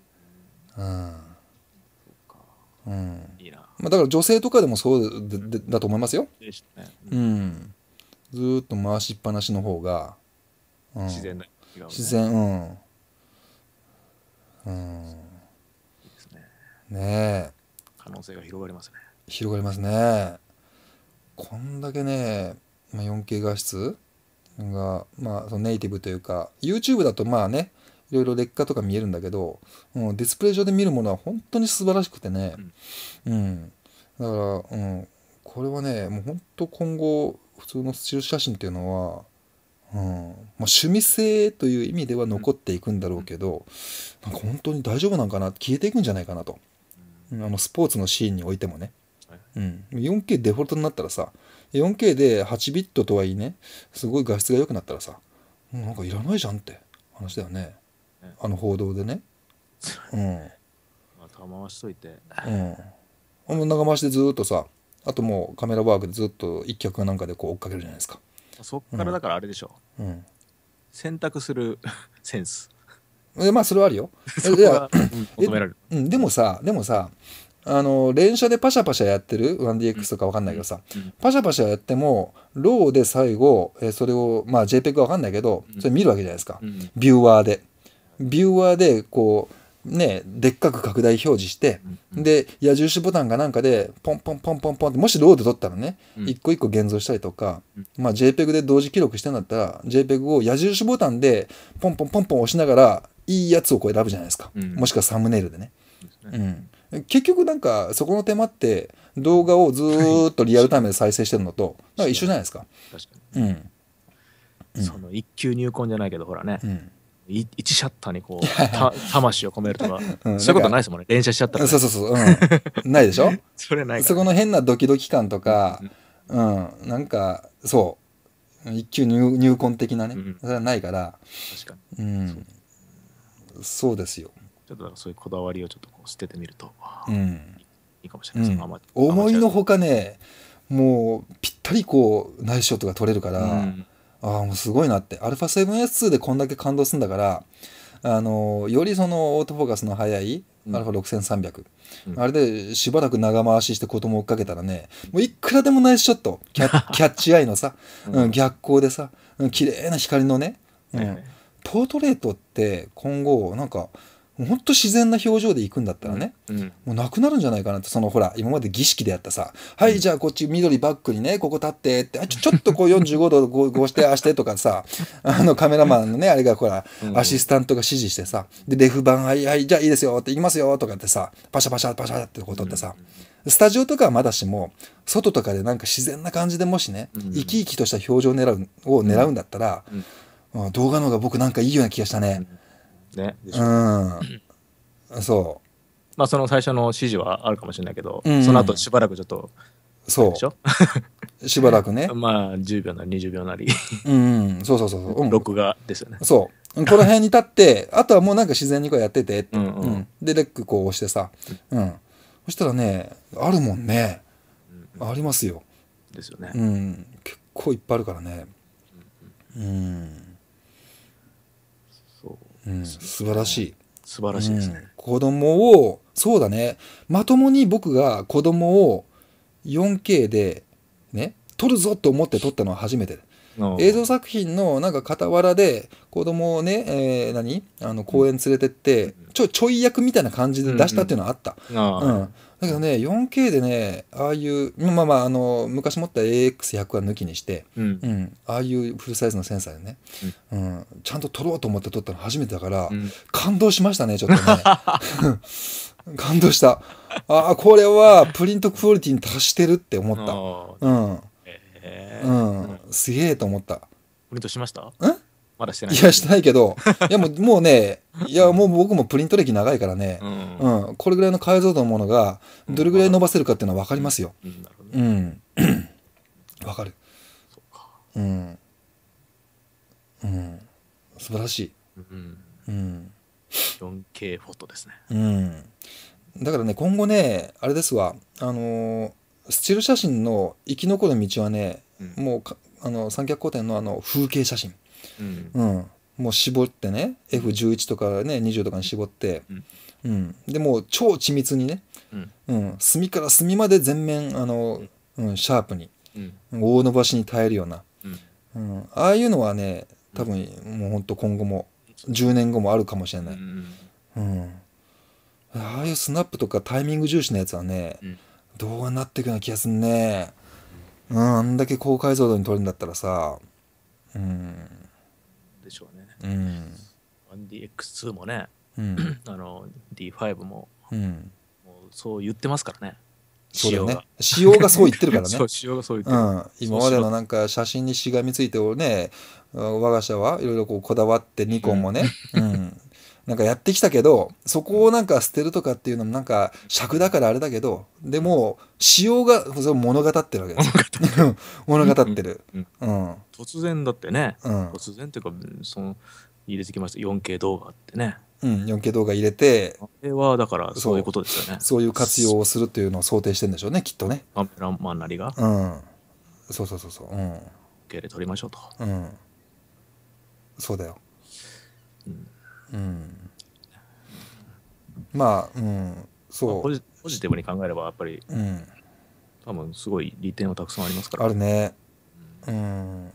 うん。うん。いいな。まあ、だから女性とかでもそうでだと思いますよ。うん。ずっと回しっぱなしの方が。うん、自然な、ね、自然、うん。うん。いいですね。ねえ。可能性が広がりますね。広がりますね。こんだけね、まあ、4K 画質が、まあ、そのネイティブというか、YouTube だとまあね、いろいろ劣化とか見えるんだけど、うん、ディスプレイ上で見るものは本当に素晴らしくてね、うん。だから、うん、これはね、もう本当今後、普通のスチール写真っていうのは、うん、まあ、趣味性という意味では残っていくんだろうけど、なんか本当に大丈夫なんかな消えていくんじゃないかなと、あのスポーツのシーンにおいてもね、ね、うん、4K デフォルトになったらさ 4K で8ビットとはいえねすごい画質が良くなったらさもうなんかいらないじゃんって話だよね、あの報道でねうんまた回しといてうんも長回しでずっとさあともうカメラワークでずっと一脚なんかでこう追っかけるじゃないですかそっからだからあれでしょ、うん、選択する (laughs) センスまあそれはあるよ。(laughs) そこは求められる、うん。でもさ、でもさ、あの、連射でパシャパシャやってる 1DX とかわかんないけどさ、パシャパシャやっても、ローで最後、えそれを、まあ JPEG わかんないけど、それ見るわけじゃないですか。ビューワーで。ビューワーで、こう、ね、でっかく拡大表示して、で、矢印ボタンがなんかで、ポンポンポンポンポンって、もしローで撮ったらね、一個一個現像したりとか、まあ JPEG で同時記録してんだったら、JPEG を矢印ボタンで、ポンポンポンポン押しながら、いいやつをこう選ぶじゃないですか。もしくはサムネイルでね。うん。結局なんかそこの手間って動画をずっとリアルタイムで再生してるのと、なんか一緒じゃないですか。確かに。うん。その一級入魂じゃないけど、ほらね。うん一シャッターにこう、(laughs) 魂を込めるとか、うん、そういうことないですもんね。連射しちゃったら、ね、そうそうそう。うん、ないでしょ (laughs) それない、ね、そこの変なドキドキ感とか、うん、うん、なんか、そう。一級入入魂的なね、うん、それはないから。確かに。うん。そうですよ。ちょっとそういうこだわりをちょっと捨ててみると、うん、いいかもしれないです、うん、思いのほかねもうぴったりこうナイスショットが取れるから、うん、ああもうすごいなって α7S2 でこんだけ感動するんだからあのよりそのオートフォーカスの速い α6300、うん、あれでしばらく長回しして子供追っかけたらねもういくらでもナイスショット (laughs) キャッチアイのさ、うん、逆光でさ綺麗な光のね、うん、はいはい、ポートレートって今後なんかもうほんと自然な表情で行くんだったらね、うん、もうなくなるんじゃないかなってそのほら今まで儀式でやったさ「はいじゃあこっち緑バックにねここ立って」ってあちょちょっとこう45 (laughs) 度こうしてあしてとかさあのカメラマンのねあれがほらアシスタントが指示してさでレフ版「はいはいじゃあいいですよ」って「行きますよ」とかってさパシャパシャパシャってことってさ、スタジオとかはまだしも外とかでなんか自然な感じでもしね、生き生きとした表情狙うを狙うんだったら、うんうん、動画の方が僕なんかいいような気がしたね。うんね。うん。そう。まあその最初の指示はあるかもしれないけど、うんその後しばらくちょっと、そう。(laughs) しばらくね。(laughs) まあ10秒なり20秒なりうん、そうそうそう。うん、録画ですよね。そう。この辺に立って、あとはもうなんか自然にこうやってて、うん、うんうん、で、レックこう押してさ、うん。そしたらね、あるもんね。うん、ありますよ。ですよね。うん。結構いっぱいあるからね。うん、うんうん、素晴らしい。素晴らしいですね。子供を、そうだね、まともに僕が子供を 4K で、ね、撮るぞと思って撮ったのは初めて。映像作品のなんか傍らで子供をね、えー、何あの公園連れてってちょちょい役みたいな感じで出したっていうのはあった、うん、うんうん、だけどね 4K でねああいうまあまああの昔持った AX100 は抜きにして、うん、うん、ああいうフルサイズのセンサーでね、うん、うん、ちゃんと撮ろうと思って撮ったの初めてだから、うん、感動しましたねちょっとね (laughs) 感動したああこれはプリントクオリティに達してるって思ったうん、えー、うん、すげえと思ったプリントしましたんまだしてないいや、してないけど、(laughs) いやもう、もうね、いや、もう僕もプリント歴長いからね、うん、うん、これぐらいの解像度のものが、どれぐらい伸ばせるかっていうのは分かりますよ。うん。うん、分 (clears throat) かる。そうか。うん。うん。素晴らしい。うん。うん、4K フォトですね。うん。だからね、今後ね、あれですわ、あのー、スチール写真の生き残る道はね、うん、もうあの三脚古典のあの風景写真、うん、もう絞ってね F11 とかね20とかに絞って、うんでもう超緻密にね、うん隅から隅まで全面あの、うんシャープに、大伸ばしに耐えるような、うんああいうのはね多分もうほんと今後も10年後もあるかもしれない、うんああいうスナップとかタイミング重視のやつはね、動画になっていくような気がすんねうんあんだけ高解像度に撮るんだったらさうんうん、1DX2 もね、うん、D5 (clears throat) も,、うん、もうそう言ってますからね。そうだよね。仕様がそう言ってるからね。(laughs) う、ん、今までのなんか写真にしがみついてね、我が社はいろいろこうこだわってニコンもね、うんなんかやってきたけど、そこをなんか捨てるとかっていうのもなんか尺だからあれだけど、でも、仕様が物語ってるわけです (laughs) 物語ってる。突然だってね、うん、突然っていうか、その、入れてきました 4K 動画ってね。うん、4K 動画入れて。あれはだからそういうことですよねそう。そういう活用をするっていうのを想定してんでしょうね、きっとね。カメラマンなりが。うん。そうそうそうそう。うん。4K で撮りましょうと。うん。そうだよ。うん、まあ、うん、そう、まあ、ポジティブに考えればやっぱり、うん、多分すごい利点はたくさんありますから、ね、あるねうん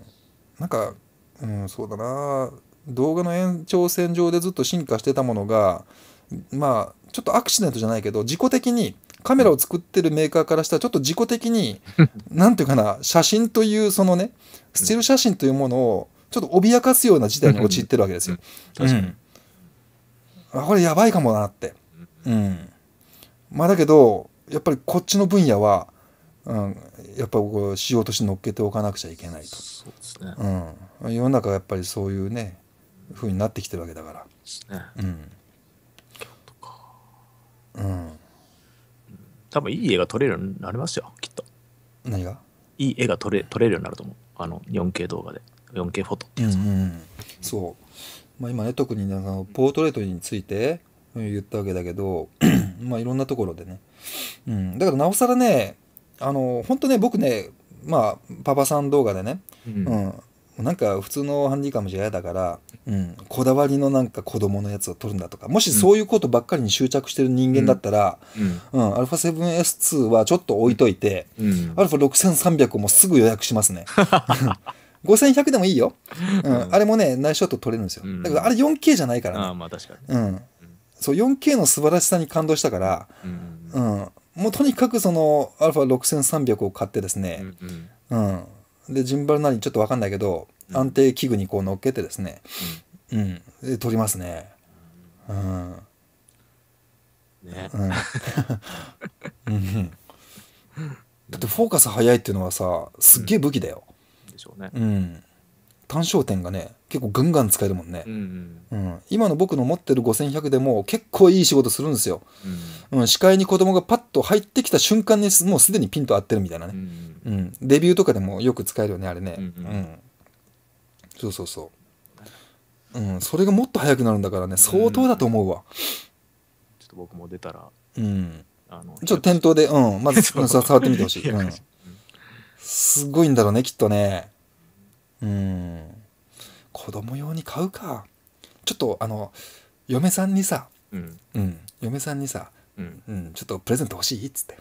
なんか、うん、そうだな動画の延長線上でずっと進化してたものがまあちょっとアクシデントじゃないけど自己的にカメラを作ってるメーカーからしたらちょっと自己的に何 (laughs) ていうかな写真というそのねスチール写真というものをちょっと脅かすような事態に陥ってるわけですよ。確かに、うんあ、これやばいかもなって。うん。まあだけど、やっぱりこっちの分野は、うん、やっぱこう、仕様として乗っけておかなくちゃいけないと。そうですね。うん。世の中やっぱりそういうね、ふうになってきてるわけだから。ですね。うん。うん。多分いい絵が撮れるようになりますよ、きっと。何がいい絵が撮れ撮れるようになると思う。あの、4K 動画で。4K フォトってやつ。うん、うん、そう。まあ、今ね特にねんポートレートについて言ったわけだけど (clears throat) まあいろんなところでね、うん、だからなおさらねあの本当ね僕ねまあパパさん動画でね、うん、うん、なんか普通のハンディカムじゃ嫌だから、うん、こだわりのなんか子供のやつを撮るんだとかもしそういうことばっかりに執着してる人間だったら、うんうんうん、α7S2 はちょっと置いといて、うん、α6300 もすぐ予約しますね。(laughs) 5100でもいいよ、うん、あれもねナイスショット取れるんですよ、だからあれ 4K じゃないから、ね、あまあ確かに、うん、そう 4K の素晴らしさに感動したから、うん、もうとにかくその α6300 を買ってですね、うん、うん、でジンバルなりちょっと分かんないけど、安定器具にこう乗っけてですね、うん、うん、で撮りますね。うん。ね。(laughs) うん、だってフォーカス早いっていうのはさ、すっげえ武器だよ。しょうね。うん単焦点がね結構ガンガン使えるもんね、うん、うんうん、今の僕の持ってる5100でも結構いい仕事するんですよ、うん、うん、視界に子供がパッと入ってきた瞬間にもうすでにピンと合ってるみたいなね、うんレビューとかでもよく使えるよねあれね、うんそうそうそううんそれがもっと速くなるんだからね相当だと思うわ、ちょっと僕も出たらうんあのちょっと店頭でうんまず (laughs) 触ってみてほしい、うん、すごいんだろうねきっとねうん子供用に買うかちょっとあの嫁さんにさ、うんうん、嫁さんにさ、うんうん、ちょっとプレゼント欲しいっつって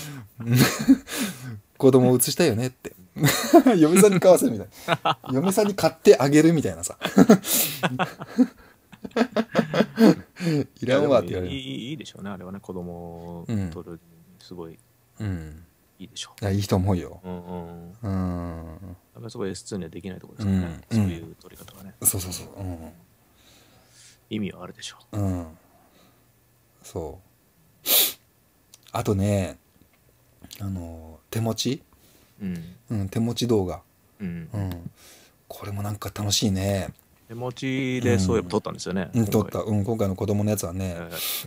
(laughs) 子供を移したいよねって (laughs) 嫁さんに買わせるみたいな嫁さんに買ってあげるみたいなさ (laughs) いらんわって言われるいいでしょうねあれはね子供を取る、うん、すごい、うん、いいでしょう。いやいいと思うよ。うんうん。うん。やっぱりそこ S2 にはできないところですよね。うんそういう取り方がね。そうそうそう。うん。意味はあるでしょううん。そう。あとね、あの、手持ちうん。うん、手持ち動画。うん。うん。これもなんか楽しいね。手持ちでそういえば撮ったんですよね、うん、った、うん、今回の子供のやつはね、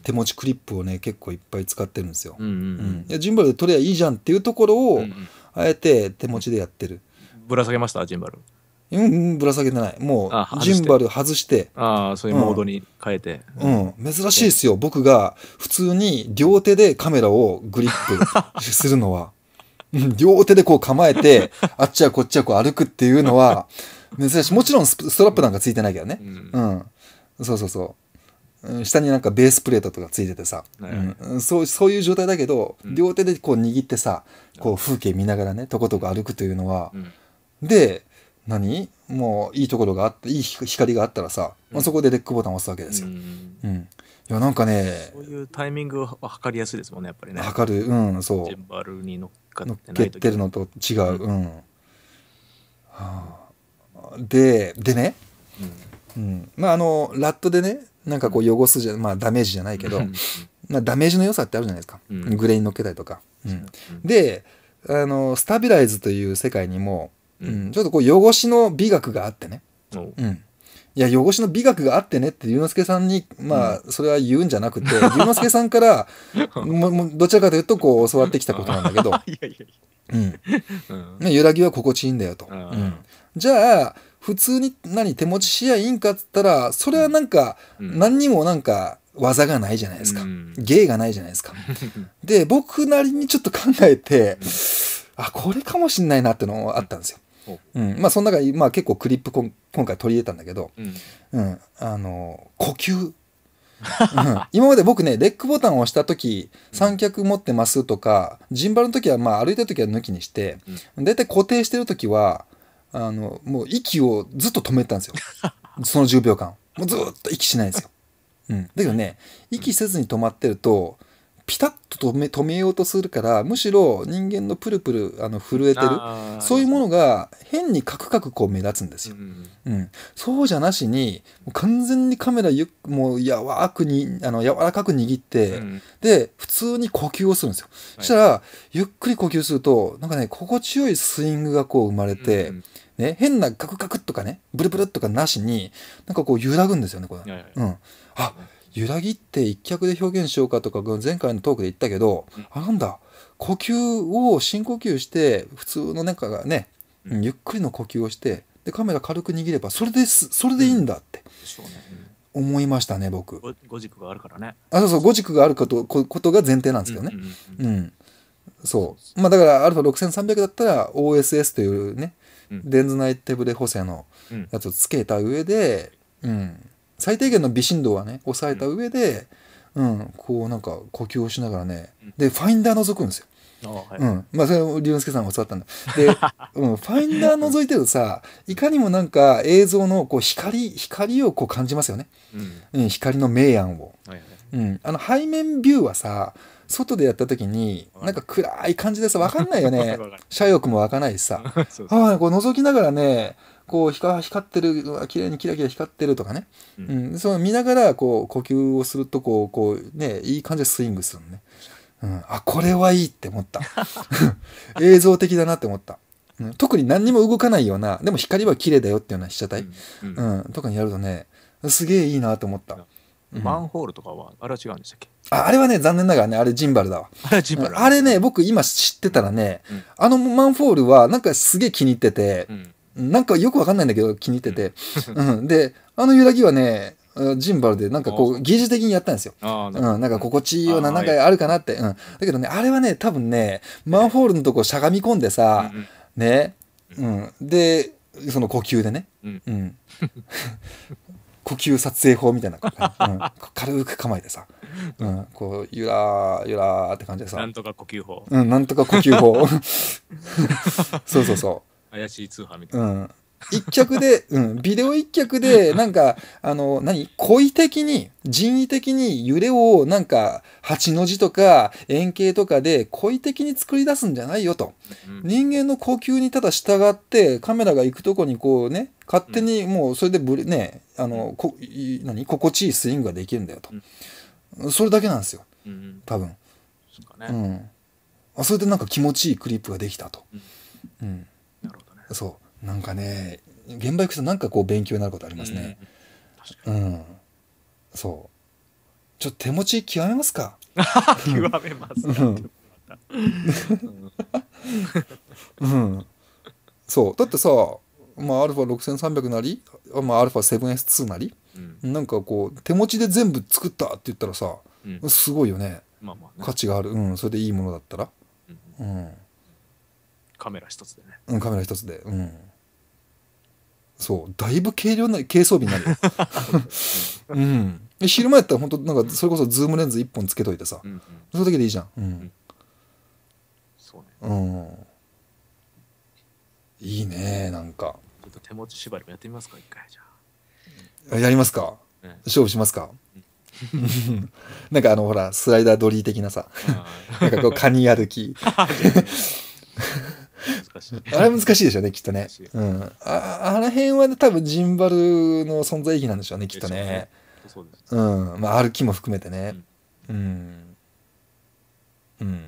手持ちクリップをね結構いっぱい使ってるんですよ、うんうんうん、ジンバルで撮りゃいいじゃんっていうところを、うんうん、あえて手持ちでやってるぶら下げましたジンバルうん、ぶら下げてないもうジンバル外してああそういうモードに変えて、うん、うん、珍しいですよ僕が普通に両手でカメラをグリップ (laughs) するのは両手でこう構えてあっちはこっちはこう歩くっていうのは珍しいもちろんストラップなんかついてないけどね、うん、うん、そうそうそう下になんかベースプレートとかついててさ、はいはい、うん、そうそういう状態だけど、うん、両手でこう握ってさこう風景見ながらねとことこ歩くというのは、で何もういいところがあっていい光があったらさ、まあ、そこでレックボタンを押すわけですよ。うんいやなんかねそういうタイミングは測りやすいですもんねやっぱりね測るうんそう乗って乗っけてるのと違ううん、はあででね、うん、うん、まああのラットでねなんかこう汚すじゃ、まあ、ダメージじゃないけどあダメージの良さってあるじゃないですか、うん、グレーに乗っけたりとか。うん、であのスタビライズという世界にも、うん、ちょっとこう汚しの美学があってね。うんいや、汚しの美学があってねって龍之介さんに、まあ、それは言うんじゃなくて、龍之介さんから、(laughs) ももどちらかというと、こう、教わってきたことなんだけど、(laughs) いやいやうん。揺らぎは心地いいんだよと。うん、じゃあ普通に何手持ち試合いいんかっつったらそれはなんか何にもなんか技がないじゃないですか、芸がないじゃないですか (laughs) で僕なりにちょっと考えて、あこれかもしんないなってのあったんですよ、うん、まあその中まあ結構クリップ今回取り入れたんだけど、うんあの呼吸うん、今まで僕ねレックボタンを押した時三脚持ってますとかジンバルの時はまあ歩いた時は抜きにして大体固定してる時はあの、もう息をずっと止めたんですよ。(laughs) その10秒間。もうずっと息しないんですよ。うん。だけどね、息せずに止まってると、ピタッと止め止めようとするからむしろ人間のプルプルあの震えてるそういうものが変にカクカクこう目立つんですよ。うん、うん、そうじゃなしに完全にカメラゆもう柔らくにあの柔らかく握って、うん、で普通に呼吸をするんですよ。そしたら、ゆっくり呼吸するとなんかね心地よいスイングがこう生まれて。うんね、変なカクカクとかねブルブルとかなしになんかこう揺らぐんですよねこれ、はいはい、うん、あ、揺らぎって一脚で表現しようかとか前回のトークで言ったけど、あなんだ呼吸を深呼吸して普通の中がね、ゆっくりの呼吸をしてでカメラ軽く握ればそれですそれでいいんだって。思いましたね僕五軸があるからねあそうそう五軸があることことが前提なんですけどねうんそうまあだからアルファ6300だったら OSS というね、うん、デンズナイテブレ補正のやつをつけた上で、うん、最低限の微振動はね抑えた上で、うん、うん、こうなんか呼吸をしながらね、でファインダー覗くんですよ。はい、うん。まあ、それを龍之介さんが教わったんだ。で、うん、ファインダー覗いてるとさ、いかにもなんか映像のこう光、光をこう感じますよね。うん、うん、光の明暗を、はいはい。うん。あの背面ビューはさ、外でやった時に、なんか暗い感じでさ、わかんないよね。斜 (laughs) 欲も湧かないしさ。は (laughs) い、こう覗きながらね、こう光ってる綺麗にキラキラ光ってるとかね、うん、うん、そう見ながらこう呼吸をするとこうこうねいい感じでスイングするのね、うん、あこれはいいって思った (laughs) 映像的だなって思った、うん、特に何にも動かないようなでも光は綺麗だよっていうような被写体、うん、うん、とかにやるとねすげえいいなと思った、マンホールとかはあれは違うんでしたっけああれはね、残念ながらね、あれジンバルだわ。(laughs) あれジンバルあれね、僕今知ってたらね、うん、あのマンホールはなんかすげえ気に入ってて、うん、なんかよくわかんないんだけど気に入ってて、うん、であの揺らぎはねジンバルでなんかこう疑術的にやったんですよ。うん、なんか心地いいようななんかあるかなって、うん、だけどねあれはね多分ねマンホールのとこしゃがみ込んでさ、ね、うん、でその呼吸でね、うん (laughs) 呼吸撮影法みたいな、(laughs) うん、軽く構えてさ、うん、こうゆらゆらって感じでさなんとか呼吸法うんなんとか呼吸法 (laughs) そうそうそ怪しい通販みたいな。うん一脚で、(laughs) うん、ビデオ一脚で、(laughs) なんか、あの、何故意的に、人為的に揺れを、なんか、八の字とか、円形とかで、故意的に作り出すんじゃないよと。うん、人間の呼吸にただ従って、カメラが行くとこにこうね、勝手にもう、それでブレ、ね、あの、こ何心地いいスイングができるんだよと。うん、それだけなんですよ。多分。そうかね。うん。それでなんか気持ちいいクリップができたと。うんそうなんかね現場行くとなんかこう勉強になることありますねうん、うん、そうちょっと手持ち極めますか (laughs) 極めますうん、そうだってさまあ、アルファ6 3 0 0なり、まあ、アルファ7 s 2なり、うん、なんかこう手持ちで全部作ったって言ったらさ、うん、すごいよねまあまあね、価値がある、うん、それでいいものだったら、うん、うん、カメラ一つでねうん、カメラ一つでうんそうだいぶ軽量な軽装備になるよ、(laughs) うん昼間やったら本当なんかそれこそズームレンズ一本つけといてさ、うんうん、それだけでいいじゃんうん、うんそうねうんいいねなんかちょっと手持ち縛りもやってみますか一回じゃあやりますか、ね、勝負しますか、(laughs) なんかあのほらスライダードリー的なさなんかこうカニ歩きしい。あれ難しいでしょうね、きっとね。うん。ああら辺は、ね、多分ジンバルの存在意義なんでしょうね、きっとね。そうです。うん。まあ、歩きも含めてね。うん。うん。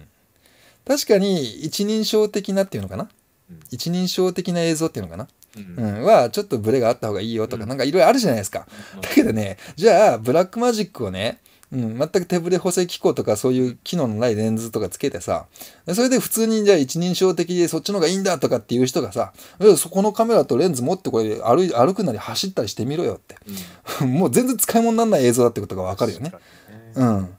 確かに、一人称的なっていうのかな。うん、一人称的な映像っていうのかな。うん、はちょっとブレがあった方がいいよとか、なんかいろいろあるじゃないですか。だけどね、じゃあ、ブラックマジックをね、うん、全く手ぶれ補正機構とかそういう機能のないレンズとかつけてさ、それで普通にじゃあ一人称的でそっちの方がいいんだとかっていう人がさ、そこのカメラとレンズ持ってこれ歩歩くなり走ったりしてみろよって、うん、(laughs) もう全然使い物にならない映像だってことがわかるよね。ねうん。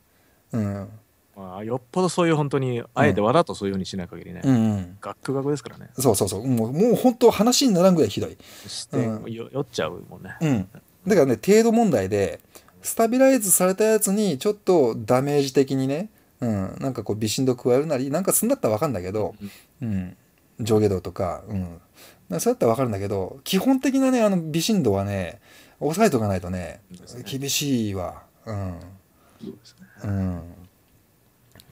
うん。まあ、よっぽどそういう本当に、あえてわざとそういうようにしない限りね、うん、学区ですからね。そうそうそう、もうもう本当話にならんぐらいひどい。そして、うん、酔っちゃうもんね。うん、だからね、程度問題で、スタビライズされたやつにちょっとダメージ的にね、うん、なんかこう微振動加えるなりなんかすんだったら分かるんだけど、うん、上下動とか、うん、そうやったら分かるんだけど基本的なねあの微振動はね抑えとかないとね、ね、厳しいわ。うんそうですね、うん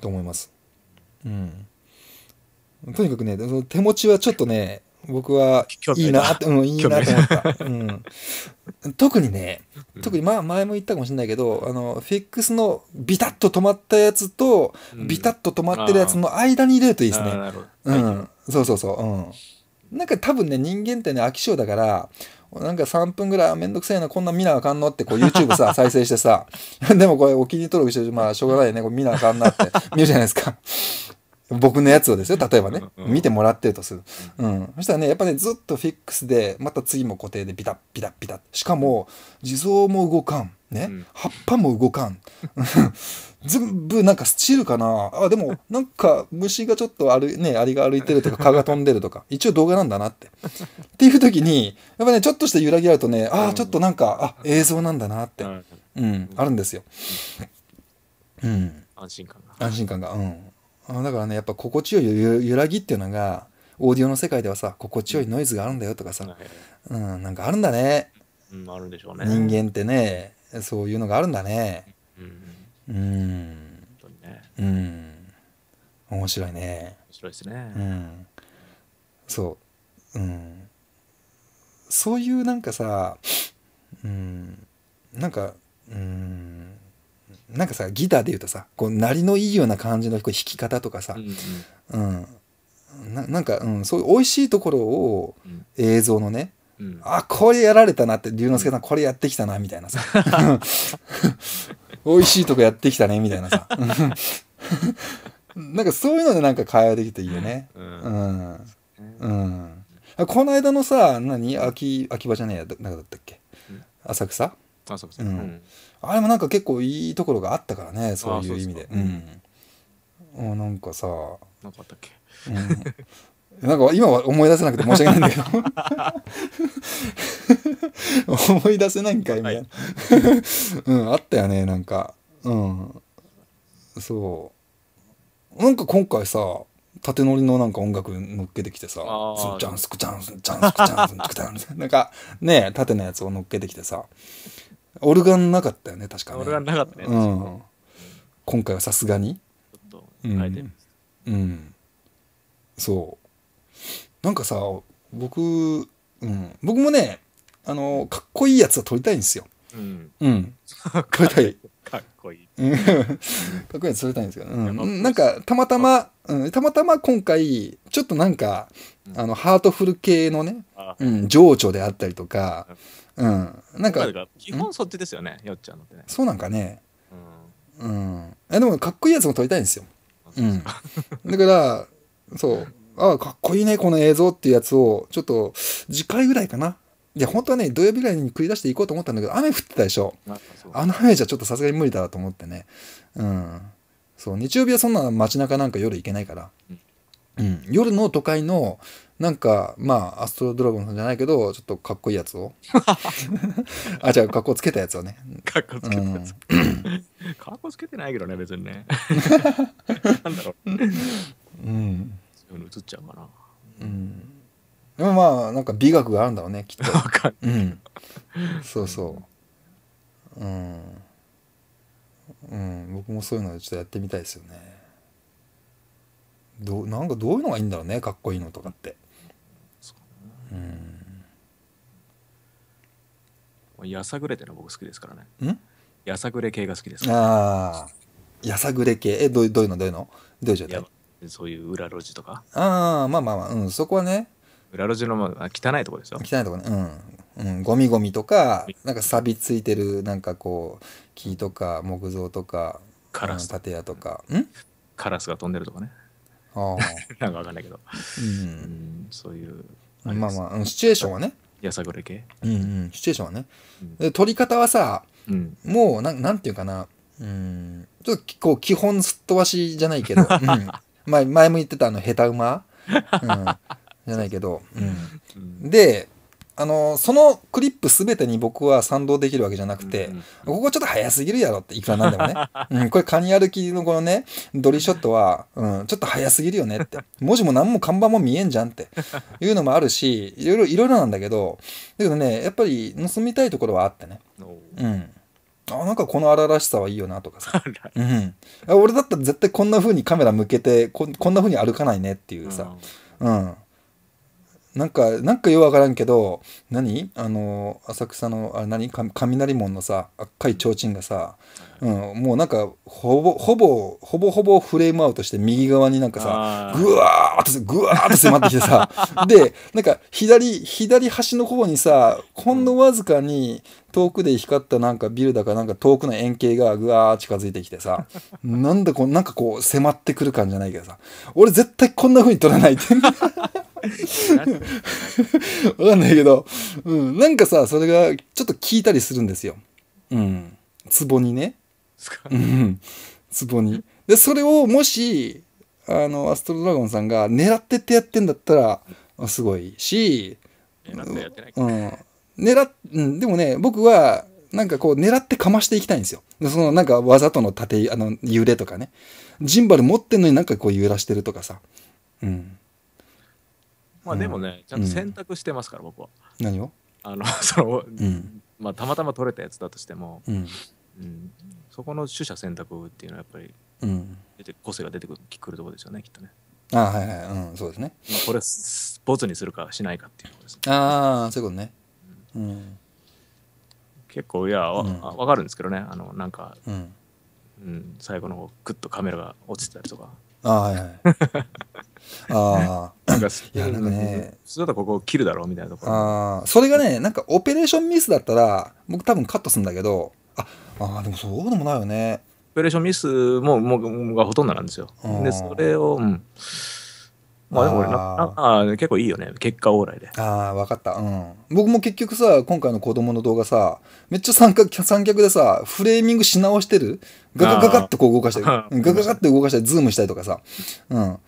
と思います。うん、とにかくね手持ちはちょっとね僕はいいなって、うん、いいなと思った。うん、特にね、特に、まあ前も言ったかもしれないけど、あの、フィックスのビタッと止まったやつと、ビタッと止まってるやつの間に入れるといいですね。うん、はい、そうそうそう。うんなんか多分ね、人間ってね、飽き性だから、なんか3分ぐらいめんどくさいな、こんな見なあかんのってこう YouTube さ、(laughs) 再生してさ、でもこれお気に入り登録してまあしょうがないよね、こ見なあかんなって見るじゃないですか。僕のやつをですよ、例えばね。見てもらってるとする。うん。そしたらね、やっぱね、ずっとフィックスで、また次も固定でビタッビタッビタッ。しかも、地蔵も動かん。ね、葉っぱも動かん。(laughs) 全部なんかスチールかなあ、でもなんか虫がちょっとある、ね、アリが歩いてるとか (laughs) 蚊が飛んでるとか、一応動画なんだなって。っていう時に、やっぱね、ちょっとした揺らぎあるとね、ああ、ちょっとなんか、あ、映像なんだなって、うん、あるんですよ。うん。安心感が。安心感が。うん。だからね、やっぱ心地よい揺らぎっていうのが、オーディオの世界ではさ、心地よいノイズがあるんだよとかさ、うん、うん、なんかあるんだね。うん、あるでしょうね。人間ってね、そういうのがあるんだね。うん。うん。ね、うん。面白いね。面白いですね。うん。そう。うん。そういうなんかさ、うん、なんか、うん、なんかさギターで言うとさこうなりのいいような感じのこう弾き方とかさ、うん、うんななんか、うん、そういう美味しいところを映像のね、うん、あこれやられたなって龍之介さんこれやってきたなみたいなさ (laughs) 美味しいとこやってきたねみたいなさ (laughs) なんかそういうのでなんか会話できていいよね。うん、うんうん、この間のさ何秋秋葉じゃねえやなんかだったっけ浅草浅草、うんあれもなんか結構いいところがあったからねそういう意味でうん、なんかさなんかあったっけ、うん、なんか今は思い出せなくて申し訳ないんだけど思い出せないんかいうんあったよねなんかうんそうなんか今回さ縦乗りのなんか音楽乗っけてきてさ、スッチャンスクチャンス、チャンスクチャンス、チャンス。なんかね、縦のやつを乗っけてきてさ、オルガンなかったよね確かねオルガンなかったね、うん今回はさすがにちょっとうん、うん、そうなんかさ僕、うん、僕もねあのかっこいいやつは撮りたいんですようん、うん、撮りたいかっこいいかっこいいやつ撮りたいんですけど、うん、なんかたまたま、うん、たまたま今回ちょっとなんか、あのハートフル系のね、うん、情緒であったりとか、うん、なんか基本そっちですよねよっちゃんのってねそうなんかねうん、うん、でもかっこいいやつも撮りたいんですよ、うん、だからそうあかっこいいねこの映像っていうやつをちょっと次回ぐらいかないや本当はね土曜日ぐらいに繰り出していこうと思ったんだけど雨降ってたでしょあの雨じゃちょっとさすがに無理だと思ってねうんそう日曜日はそんな街中なんか夜行けないから、うん、夜の都会のなんか、まあ、アストロドラゴンさんじゃないけど、ちょっとかっこいいやつを。(laughs) あ、違う、かっこつけたやつをね。かっこつけたやつ。かっこつけてないけどね、別にね。(laughs) なんだろう。うん。そういうの映っちゃうかな。うん。でもまあ、なんか美学があるんだろうね、きっと。わかる。うん。そうそう。うん。うん、僕もそういうのちょっとやってみたいですよね。どなんかどういうのがいいんだろうねかっこいいのとかってうん。やさぐれての僕好きですからね。んやさぐれ系が好きですから、ね。ああ。やさぐれ系。え、どうどういうのどういうのどういう状態そういう裏路地とか。ああ、まあまあまあ、うん、そこはね。裏路地の汚いとこですよ。汚いとこね。うん。うん、ゴミゴミとかなんか錆びついてるなんかこう木とか木造とかカラス、建屋とかんカラスが飛んでるとかねあ (laughs) なんかわかんないけど、うん、うん、そういうあまあまあ、シチュエーションはね。やさぐれ系うんうん、シチュエーションはね。で、取り方はさ、うん、もうな、なんていうかな、うん、ちょっとこう、基本すっ飛ばしじゃないけど、(laughs) うん、前前も言ってたあの、下手馬、うん、じゃないけど、うん、で、あのそのクリップ全てに僕は賛同できるわけじゃなくて、うん、ここちょっと早すぎるやろっていくらなんでもね、(laughs) うん、これカニ歩きのこのねドリショットは、うん、ちょっと早すぎるよねって文字も何も看板も見えんじゃんっていうのもあるしいろいろいろいろなんだけどだけどねやっぱり盗みたいところはあってね、うん、あなんかこの荒々しさはいいよなとかさ、(laughs) うん、俺だったら絶対こんな風にカメラ向けてこんな風に歩かないねっていうさ、うん、なんか、なんかよくわからんけど、何あの、浅草の、あ何雷門のさ、赤い提灯がさ、うん、もうなんか、ほぼ、ほぼ、ほぼほぼフレームアウトして右側になんかさ、ぐわーっと、ぐわーっと迫ってきてさ、(laughs) で、なんか左、左端の方にさ、ほんのわずかに、遠くで光ったなんかビルだかなんか遠くの円形がぐわー近づいてきてさ、なんだこう、なんかこう迫ってくる感じじゃないけどさ、俺絶対こんな風に撮らないって。わかんないけど、うん、なんかさ、それがちょっと効いたりするんですよ。うん。ツボにね。うん。ツボに。で、それをもし、あの、アストロドラゴンさんが狙ってってやってんだったら、すごいし、狙ってやってない、うん。狙っ、うん、でもね、僕は、なんかこう狙ってかましていきたいんですよ。そのなんかわざとの縦、あの、揺れとかね。ジンバル持ってんのになんかこう揺らしてるとかさ。うん。まあでもね、ちゃんと選択してますから、僕は。何をあの (laughs) その、まあ、たまたま取れたやつだとしても、うんそこの取捨選択っていうのはやっぱり出て、個性が出てくるところですよねきっとね。ああはいはい、うん、そうですね。まあ、これーツにするかしないかっていうとこです、ね、ああそういうことね。うん結構いやわ、うかるんですけどねあのなんか、うん最後の方グッとカメラが落ちてたりとか。あはいはい (laughs) ああ。なんか、いや、ね、普通だったらここ切るだろうみたいなところ。ああ、それがね、なんかオペレーションミスだったら、僕多分カットするんだけど、あ、ああ、でもそうでもないよね。オペレーションミスも、もう、がほとんどなんですよ。で、それを、うん。まあでも俺な、ああ、結構いいよね。結果オーライで。ああ、わかった。うん。僕も結局さ、今回の子供の動画さ、めっちゃ三脚三脚でさ、フレーミングし直してるガガガガってこう動かしてガガガって動かしたり、ズームしたりとかさ。うん。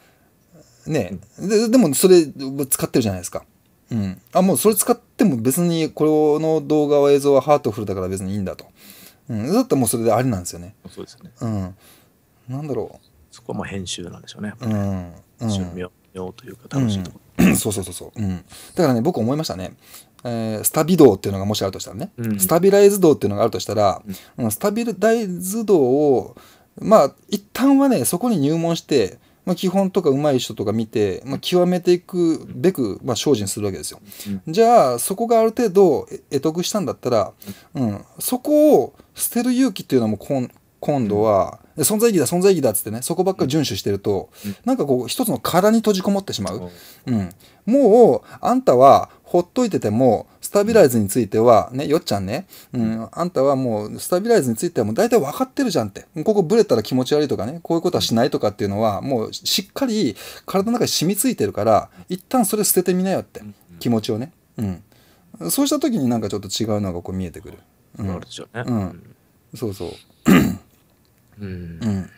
ね、ででもそれ使ってるじゃないですか。うん。あ、もうそれ使っても別にこの動画は映像はハートフルだから別にいいんだと。うん。だったらもうそれでありなんですよね。そうですね。うん。なんだろう。そこはまあ編集なんでしょうね。ねうん。というか楽しいところ。うん、そうそうそうそう。うん。だからね、僕思いましたね。えー、スタビ動っていうのがもしあるとしたらね、うん、スタビライズ動っていうのがあるとしたら、うん、スタビライズ動をまあ一旦はねそこに入門してまあ、基本とか上手い人とか見て、まあ、極めていくべく、まあ、精進するわけですよ。じゃあそこがある程度得得したんだったら、うん、そこを捨てる勇気っていうのも今今度は存在意義だ存在意義だっつってねそこばっか遵守してると、うん、なんかこう一つの殻に閉じこもってしまう、うん、もうあんたはほっといててもスタビライズについてはねよっちゃんね、うん、あんたはもうスタビライズについてはもう大体分かってるじゃんってここブレたら気持ち悪いとかねこういうことはしないとかっていうのはもうしっかり体の中に染みついてるから一旦それ捨ててみなよって気持ちをね、うん、そうした時になんかちょっと違うのがこう見えてくる。うん、そうそううん。うん。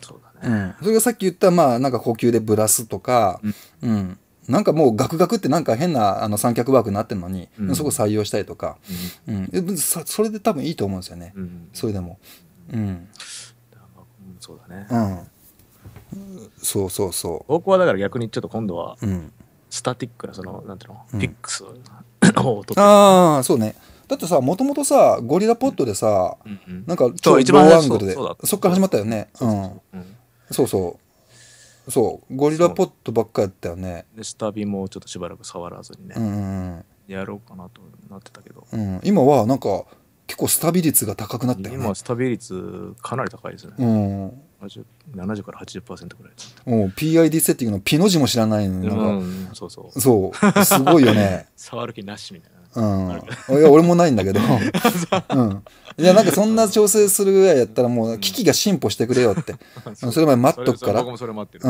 そうだね。うん。それがさっき言った、まあ、なんか呼吸でブラスとか、うん、うんなんかもうガクガクってなんか変なあの三脚ワークになってるのに、うん、そこ採用したりとか、うん、うん、それで多分いいと思うんですよね、うん、それでも。うん、そうだね、うん、そうそうそう僕はだから逆にちょっと今度は、うん。スタティックなそのなんていうの、ピックスを取ってああそうねだってさもともとさゴリラポットでさ、うんなんか超ローアングルでそっから始まったよねうんそうそうそうゴリラポットばっかやったよねで下火もちょっとしばらく触らずにね、うんやろうかなとなってたけど、うん、今はなんか結構スタビ率が高くなったよね今スタビ率かなり高いですねうん70から80%ぐらいお PID セッティングのピの字も知らないのに、うん、そうそうそうすごいよね (laughs) 触る気なしみたいうん、いや俺もないんだけど、(laughs) うん、いやなんかそんな調整するぐらいやったらもう機器が進歩してくれよって、うん、それまで待っとくから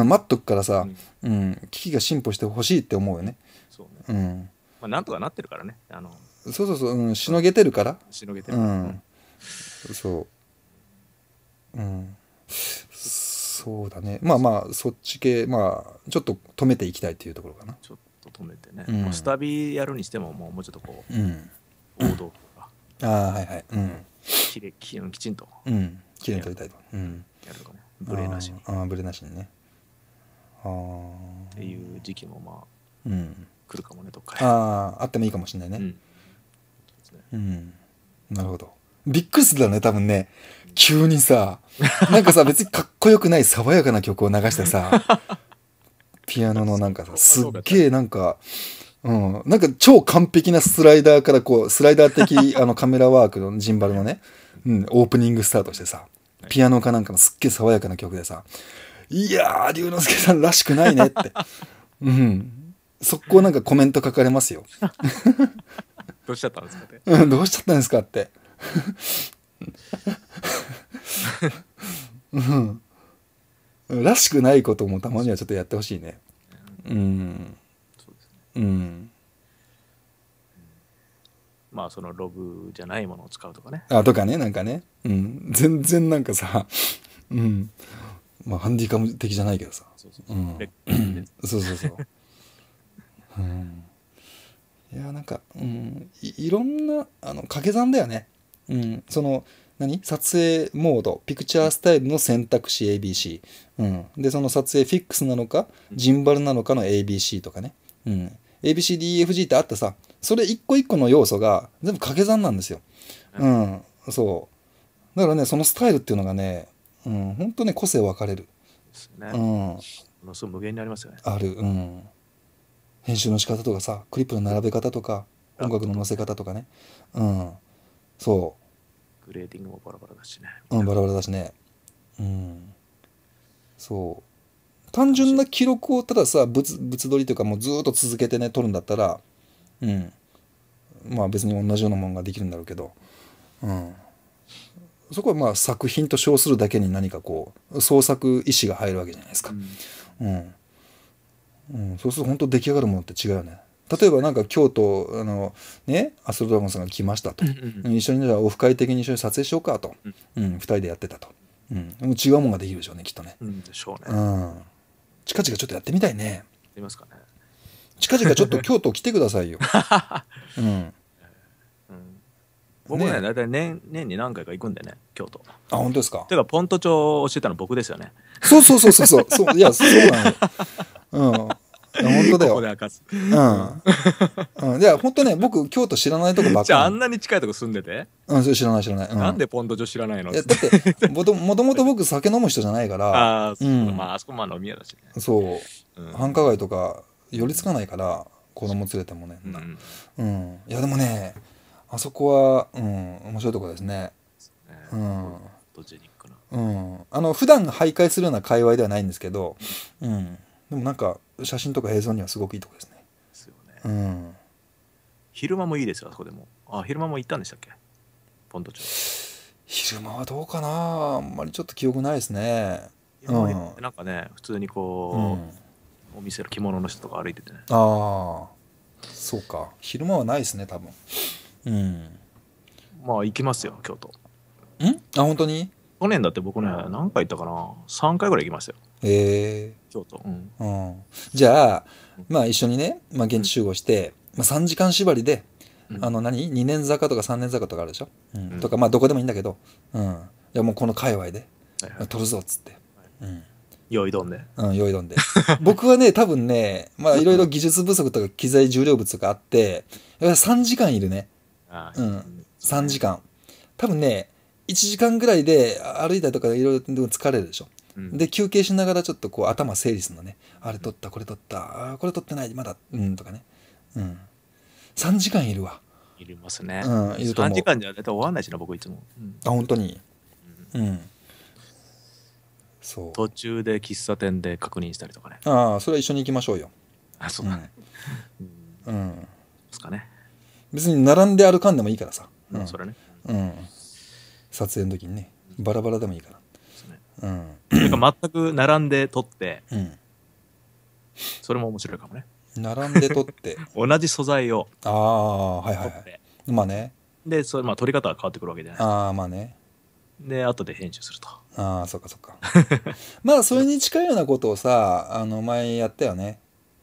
待っとくからさ、うん、機器が進歩してほしいって思うよねそうね、うんまあ、なんとかなってるからねあのそうそうそう、うん、しのげてるからしのげてるうん、そううんそうだねまあまあそっち系まあちょっと止めていきたいっていうところかなちょっ求めてね、うん、スタビやるにしてももうもうちょっとこう、うん、王道とか、ああはいはい、うん、きれききちんと、うん、きれいに撮りたいと、うん、やるかもブレなしにああブレなしにねああっていう時期もまあ、うん、来るかもねどっかであああってもいいかもしれないね、うんうん、なるほどびっくりするだろうね多分ね急にさなんかさ別にかっこよくない爽やかな曲を流してさピアノのなんかさ、すっげえなんか、うん、なんか超完璧なスライダーからこう、スライダー的 (laughs) あのカメラワークのジンバルのね、うん、オープニングスタートしてさ、ピアノかなんかのすっげえ爽やかな曲でさ、いやー、龍之介さんらしくないねって。(laughs) うん。速攻なんかコメント書かれますよ。(laughs) どうしちゃったんですかって。うん、どうしちゃったんですかって。うん。らしくないこともたまにはちょっとやってほしいね。うん。うまあそのログじゃないものを使うとかね。あとかねなんかね、うん、全然なんかさ、うん、まあハンディカム的じゃないけどさ。そうそうそう。うん、(laughs) そうそうそううんそういやなんか、うんい、いろんなあの掛け算だよね。うん、その何撮影モードピクチャースタイルの選択肢 ABC、うん、でその撮影フィックスなのかジンバルなのかの ABC とかね、うん、ABCDEFG ってあったさそれ一個一個の要素が全部掛け算なんですよ、うん、そうだからねそのスタイルっていうのがね、うん、ほんとね個性分かれるですね、うん、すごい無限にありますよねあるうん編集の仕方とかさクリップの並べ方とか音楽の載せ方とかねうんそうグレーディングもバラバラだしね。うん、バラバラだしね。うん。そう。単純な記録をたださ、物物撮りというか、もうずっと続けてね、撮るんだったら、うん。まあ別に同じようなものができるんだろうけど、うん。そこはまあ作品と称するだけに何かこう、創作意思が入るわけじゃないですか。うん、うん、そうすると本当出来上がるものって違うよね例えばなんか京都あの、ね、アストロドラゴンさんが来ましたと、うんうん、一緒にじゃあオフ会的に一緒に撮影しようかと、うん、うん、2人でやってたと、うん、もう違うもんができるでしょうねきっとね。うん、でしょうね。うん、近々ちょっとやってみたいね。いますかね。近々ちょっと京都来てくださいよ。(laughs) うん、うん、僕ね大体年年に何回か行くんでね京都。あ本当ですか。ていうかポント町を教えたの僕ですよね。そうそうそうそうそういやそうなの。うん本当だよ。ここで明かす。うん。うん。あ、本当ね、僕、京都知らないとこばっかり。じゃあ、あんなに近いとこ住んでてうん、それ知らない、知らない。うん、なんでポンド女知らないのいやだってもと、もともと僕、酒飲む人じゃないから。ああ、そう、うん、まあ、あそこまあ飲み屋だし、ね。そう、うん、繁華街とか、寄りつかないから、子供連れてもね。うん、うん。いや、でもね、あそこは、うん、面白いとこですね。うん。ドジェニックな。うん。あの、普段徘徊するような界隈ではないんですけど、うん。でもなんか、写真とか映像にはすごくいいとこですね。ですよね。うん。昼間もいいですよ、あそこでも。あ、昼間も行ったんでしたっけポンド町。昼間はどうかなあんまりちょっと記憶ないですね。うん、なんかね、普通にこう、うん、お店の着物の人とか歩いててね。ああ、そうか。昼間はないですね、多分。うん。まあ、行きますよ、京都。んあ、本当に去年だって僕ね何回行ったかな3回ぐらい行きましたよへえ京都、うんうん、じゃあまあ一緒にね、まあ、現地集合して、まあ、3時間縛りで、うん、あの何2年坂とか3年坂とかあるでしょ、うんとかまあどこでもいいんだけど、うん、いやもうこの界隈で、はいはい、撮るぞっつって、はい、うん酔いどんで。うん、酔いどんで。(laughs) 僕はね、多分ね、まあ (laughs) いろいろ技術不足とか機材重量物とかあって、3時間いるね。うん、3時間。多分ね、1時間ぐらいで歩いたりとかいろいろ疲れるでしょ。うん、で休憩しながらちょっとこう頭整理するのねあれ取ったこれ取ったあこれ取ってないまだうんとかね、うん、3時間いるわいりますね、うん、いると思3時間じゃ絶対終わんないしな僕いつも、うん、あ本当にうん、うん、そう途中で喫茶店で確認したりとかねああそれは一緒に行きましょうよあそうだねうん、うん、ですかね別に並んで歩かんでもいいからさ、うん、それねうん撮影の時にねバラバラでもいいから、うん、なんか全く並んで撮って、うん、それも面白いかもね並んで撮って (laughs) 同じ素材をああはいはい、はい、まあねでそれ、まあ、撮り方は変わってくるわけじゃないああまあねで後で編集するとああそっかそっか (laughs) まあそれに近いようなことをさあの前やったよね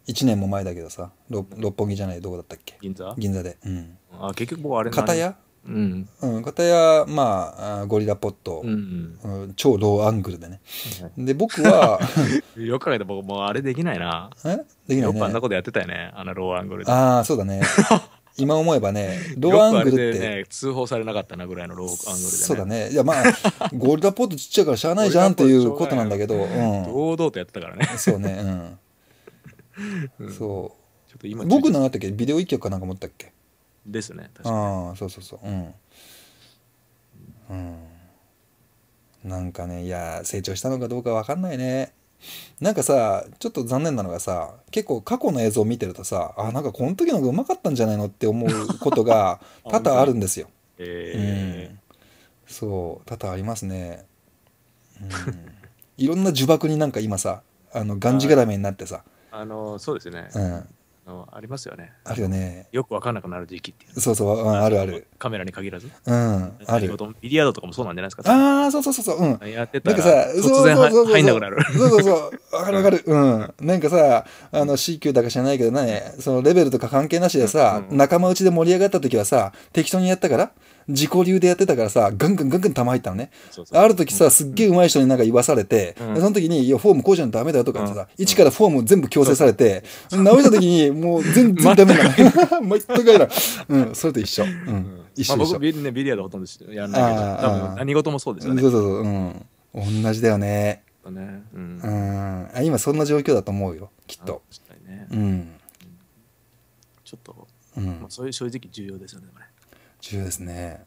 1年も前だけどさ六本木じゃないどこだったっけ銀座銀座でうんあ結局あれ片屋うん。うん、片や、まあ、ゴリラポット、うんうん、超ローアングルでね。で、僕は、(laughs) よく考えた僕もうあれできないな。えできないね。よくあんなことやってたよね、あのローアングルで。ああ、そうだね。(laughs) 今思えばね、ローアングルって。ね、通報されなかったなぐらいのローアングルで、ね、そうだね。いや、まあ、ゴリラポットちっちゃいからしゃあないじゃんっていう (laughs) ことなんだけど、うん。堂々とやってたからね。そうね、うん。そう。ちょっと今僕のあったっけビデオ一曲かなんか持ったっけですね確かにああそうそうそううんうんなんかねいや成長したのかどうか分かんないねなんかさちょっと残念なのがさ結構過去の映像を見てるとさあなんかこの時の方がうまかったんじゃないのって思うことが (laughs) 多々あるんですよ。えー、うん、そう多々ありますね。うん、いろんな呪縛になんか今さあのがんじがらめになってさあのそうですね、うん、のありますよね。あるよね。よく分かんなくなる時期っていう、そうそう、あるある。カメラに限らず。うん、ある。ビリヤードとかもそうなんじゃないですか。ああ、そうそうそうそう。うん。やってたら、なんかさ突然入んなくなる。そうそうそう。分かる分かる。うん。なんかさ、あの C 級だか知らないけどね、そのレベルとか関係なしでさ、仲間内で盛り上がった時はさ、適当にやったから、自己流でやってたからさ、ガンガンガンガン球入ったのね。そうそうある時さ、すっげえ上手い人になんか言わされて、うん、その時に、いや、フォームこうじゃダメだよとかさ、一、うん、からフォーム全部強制されて、直した時に、もう全然ダメなの。全くやら (laughs) うん、それと一緒。うん。一緒一緒。まあ、僕ビリ、ね、ビリヤードほとんどやらないけど、多分何事もそうですよね。そうそうそう。うん。同じだよね。ね、うん、うんあ今そんな状況だと思うよきっと、うん、ちょっと、うんまあ、そういう正直重要ですよねこれ重要ですね。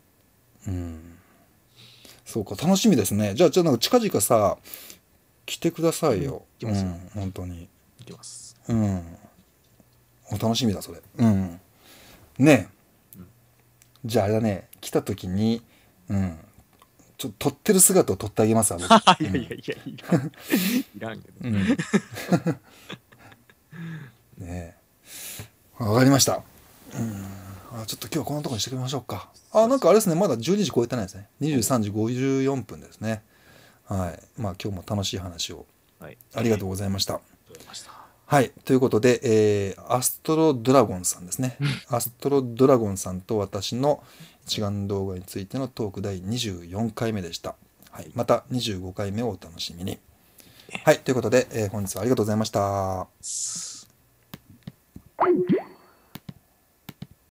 うん。そうか、楽しみですね。じゃあ、じゃあなんか近々さ、来てくださいよ。うん、うん、本当に。行きます。うん。お楽しみだ、それ。うん。ねえ、じゃああれだね、来た時に、うん。ちょっと撮ってる姿を撮ってあげます、あの。(laughs) いやいやいや、いらん。いらんけど。うん、(laughs) ねえ。わかりました。うんあちょっと今日はこんなとこにしておきましょうか。あ、なんかあれですね、まだ12時超えてないですね。23時54分ですね。はい。まあ今日も楽しい話を、はい、ありがとうございました。はい。ということで、えー、アストロドラゴンさんですね。アストロドラゴンさんと私の一眼動画についてのトーク第24回目でした。はい。また25回目をお楽しみに。はい。ということで、えー、本日はありがとうございました。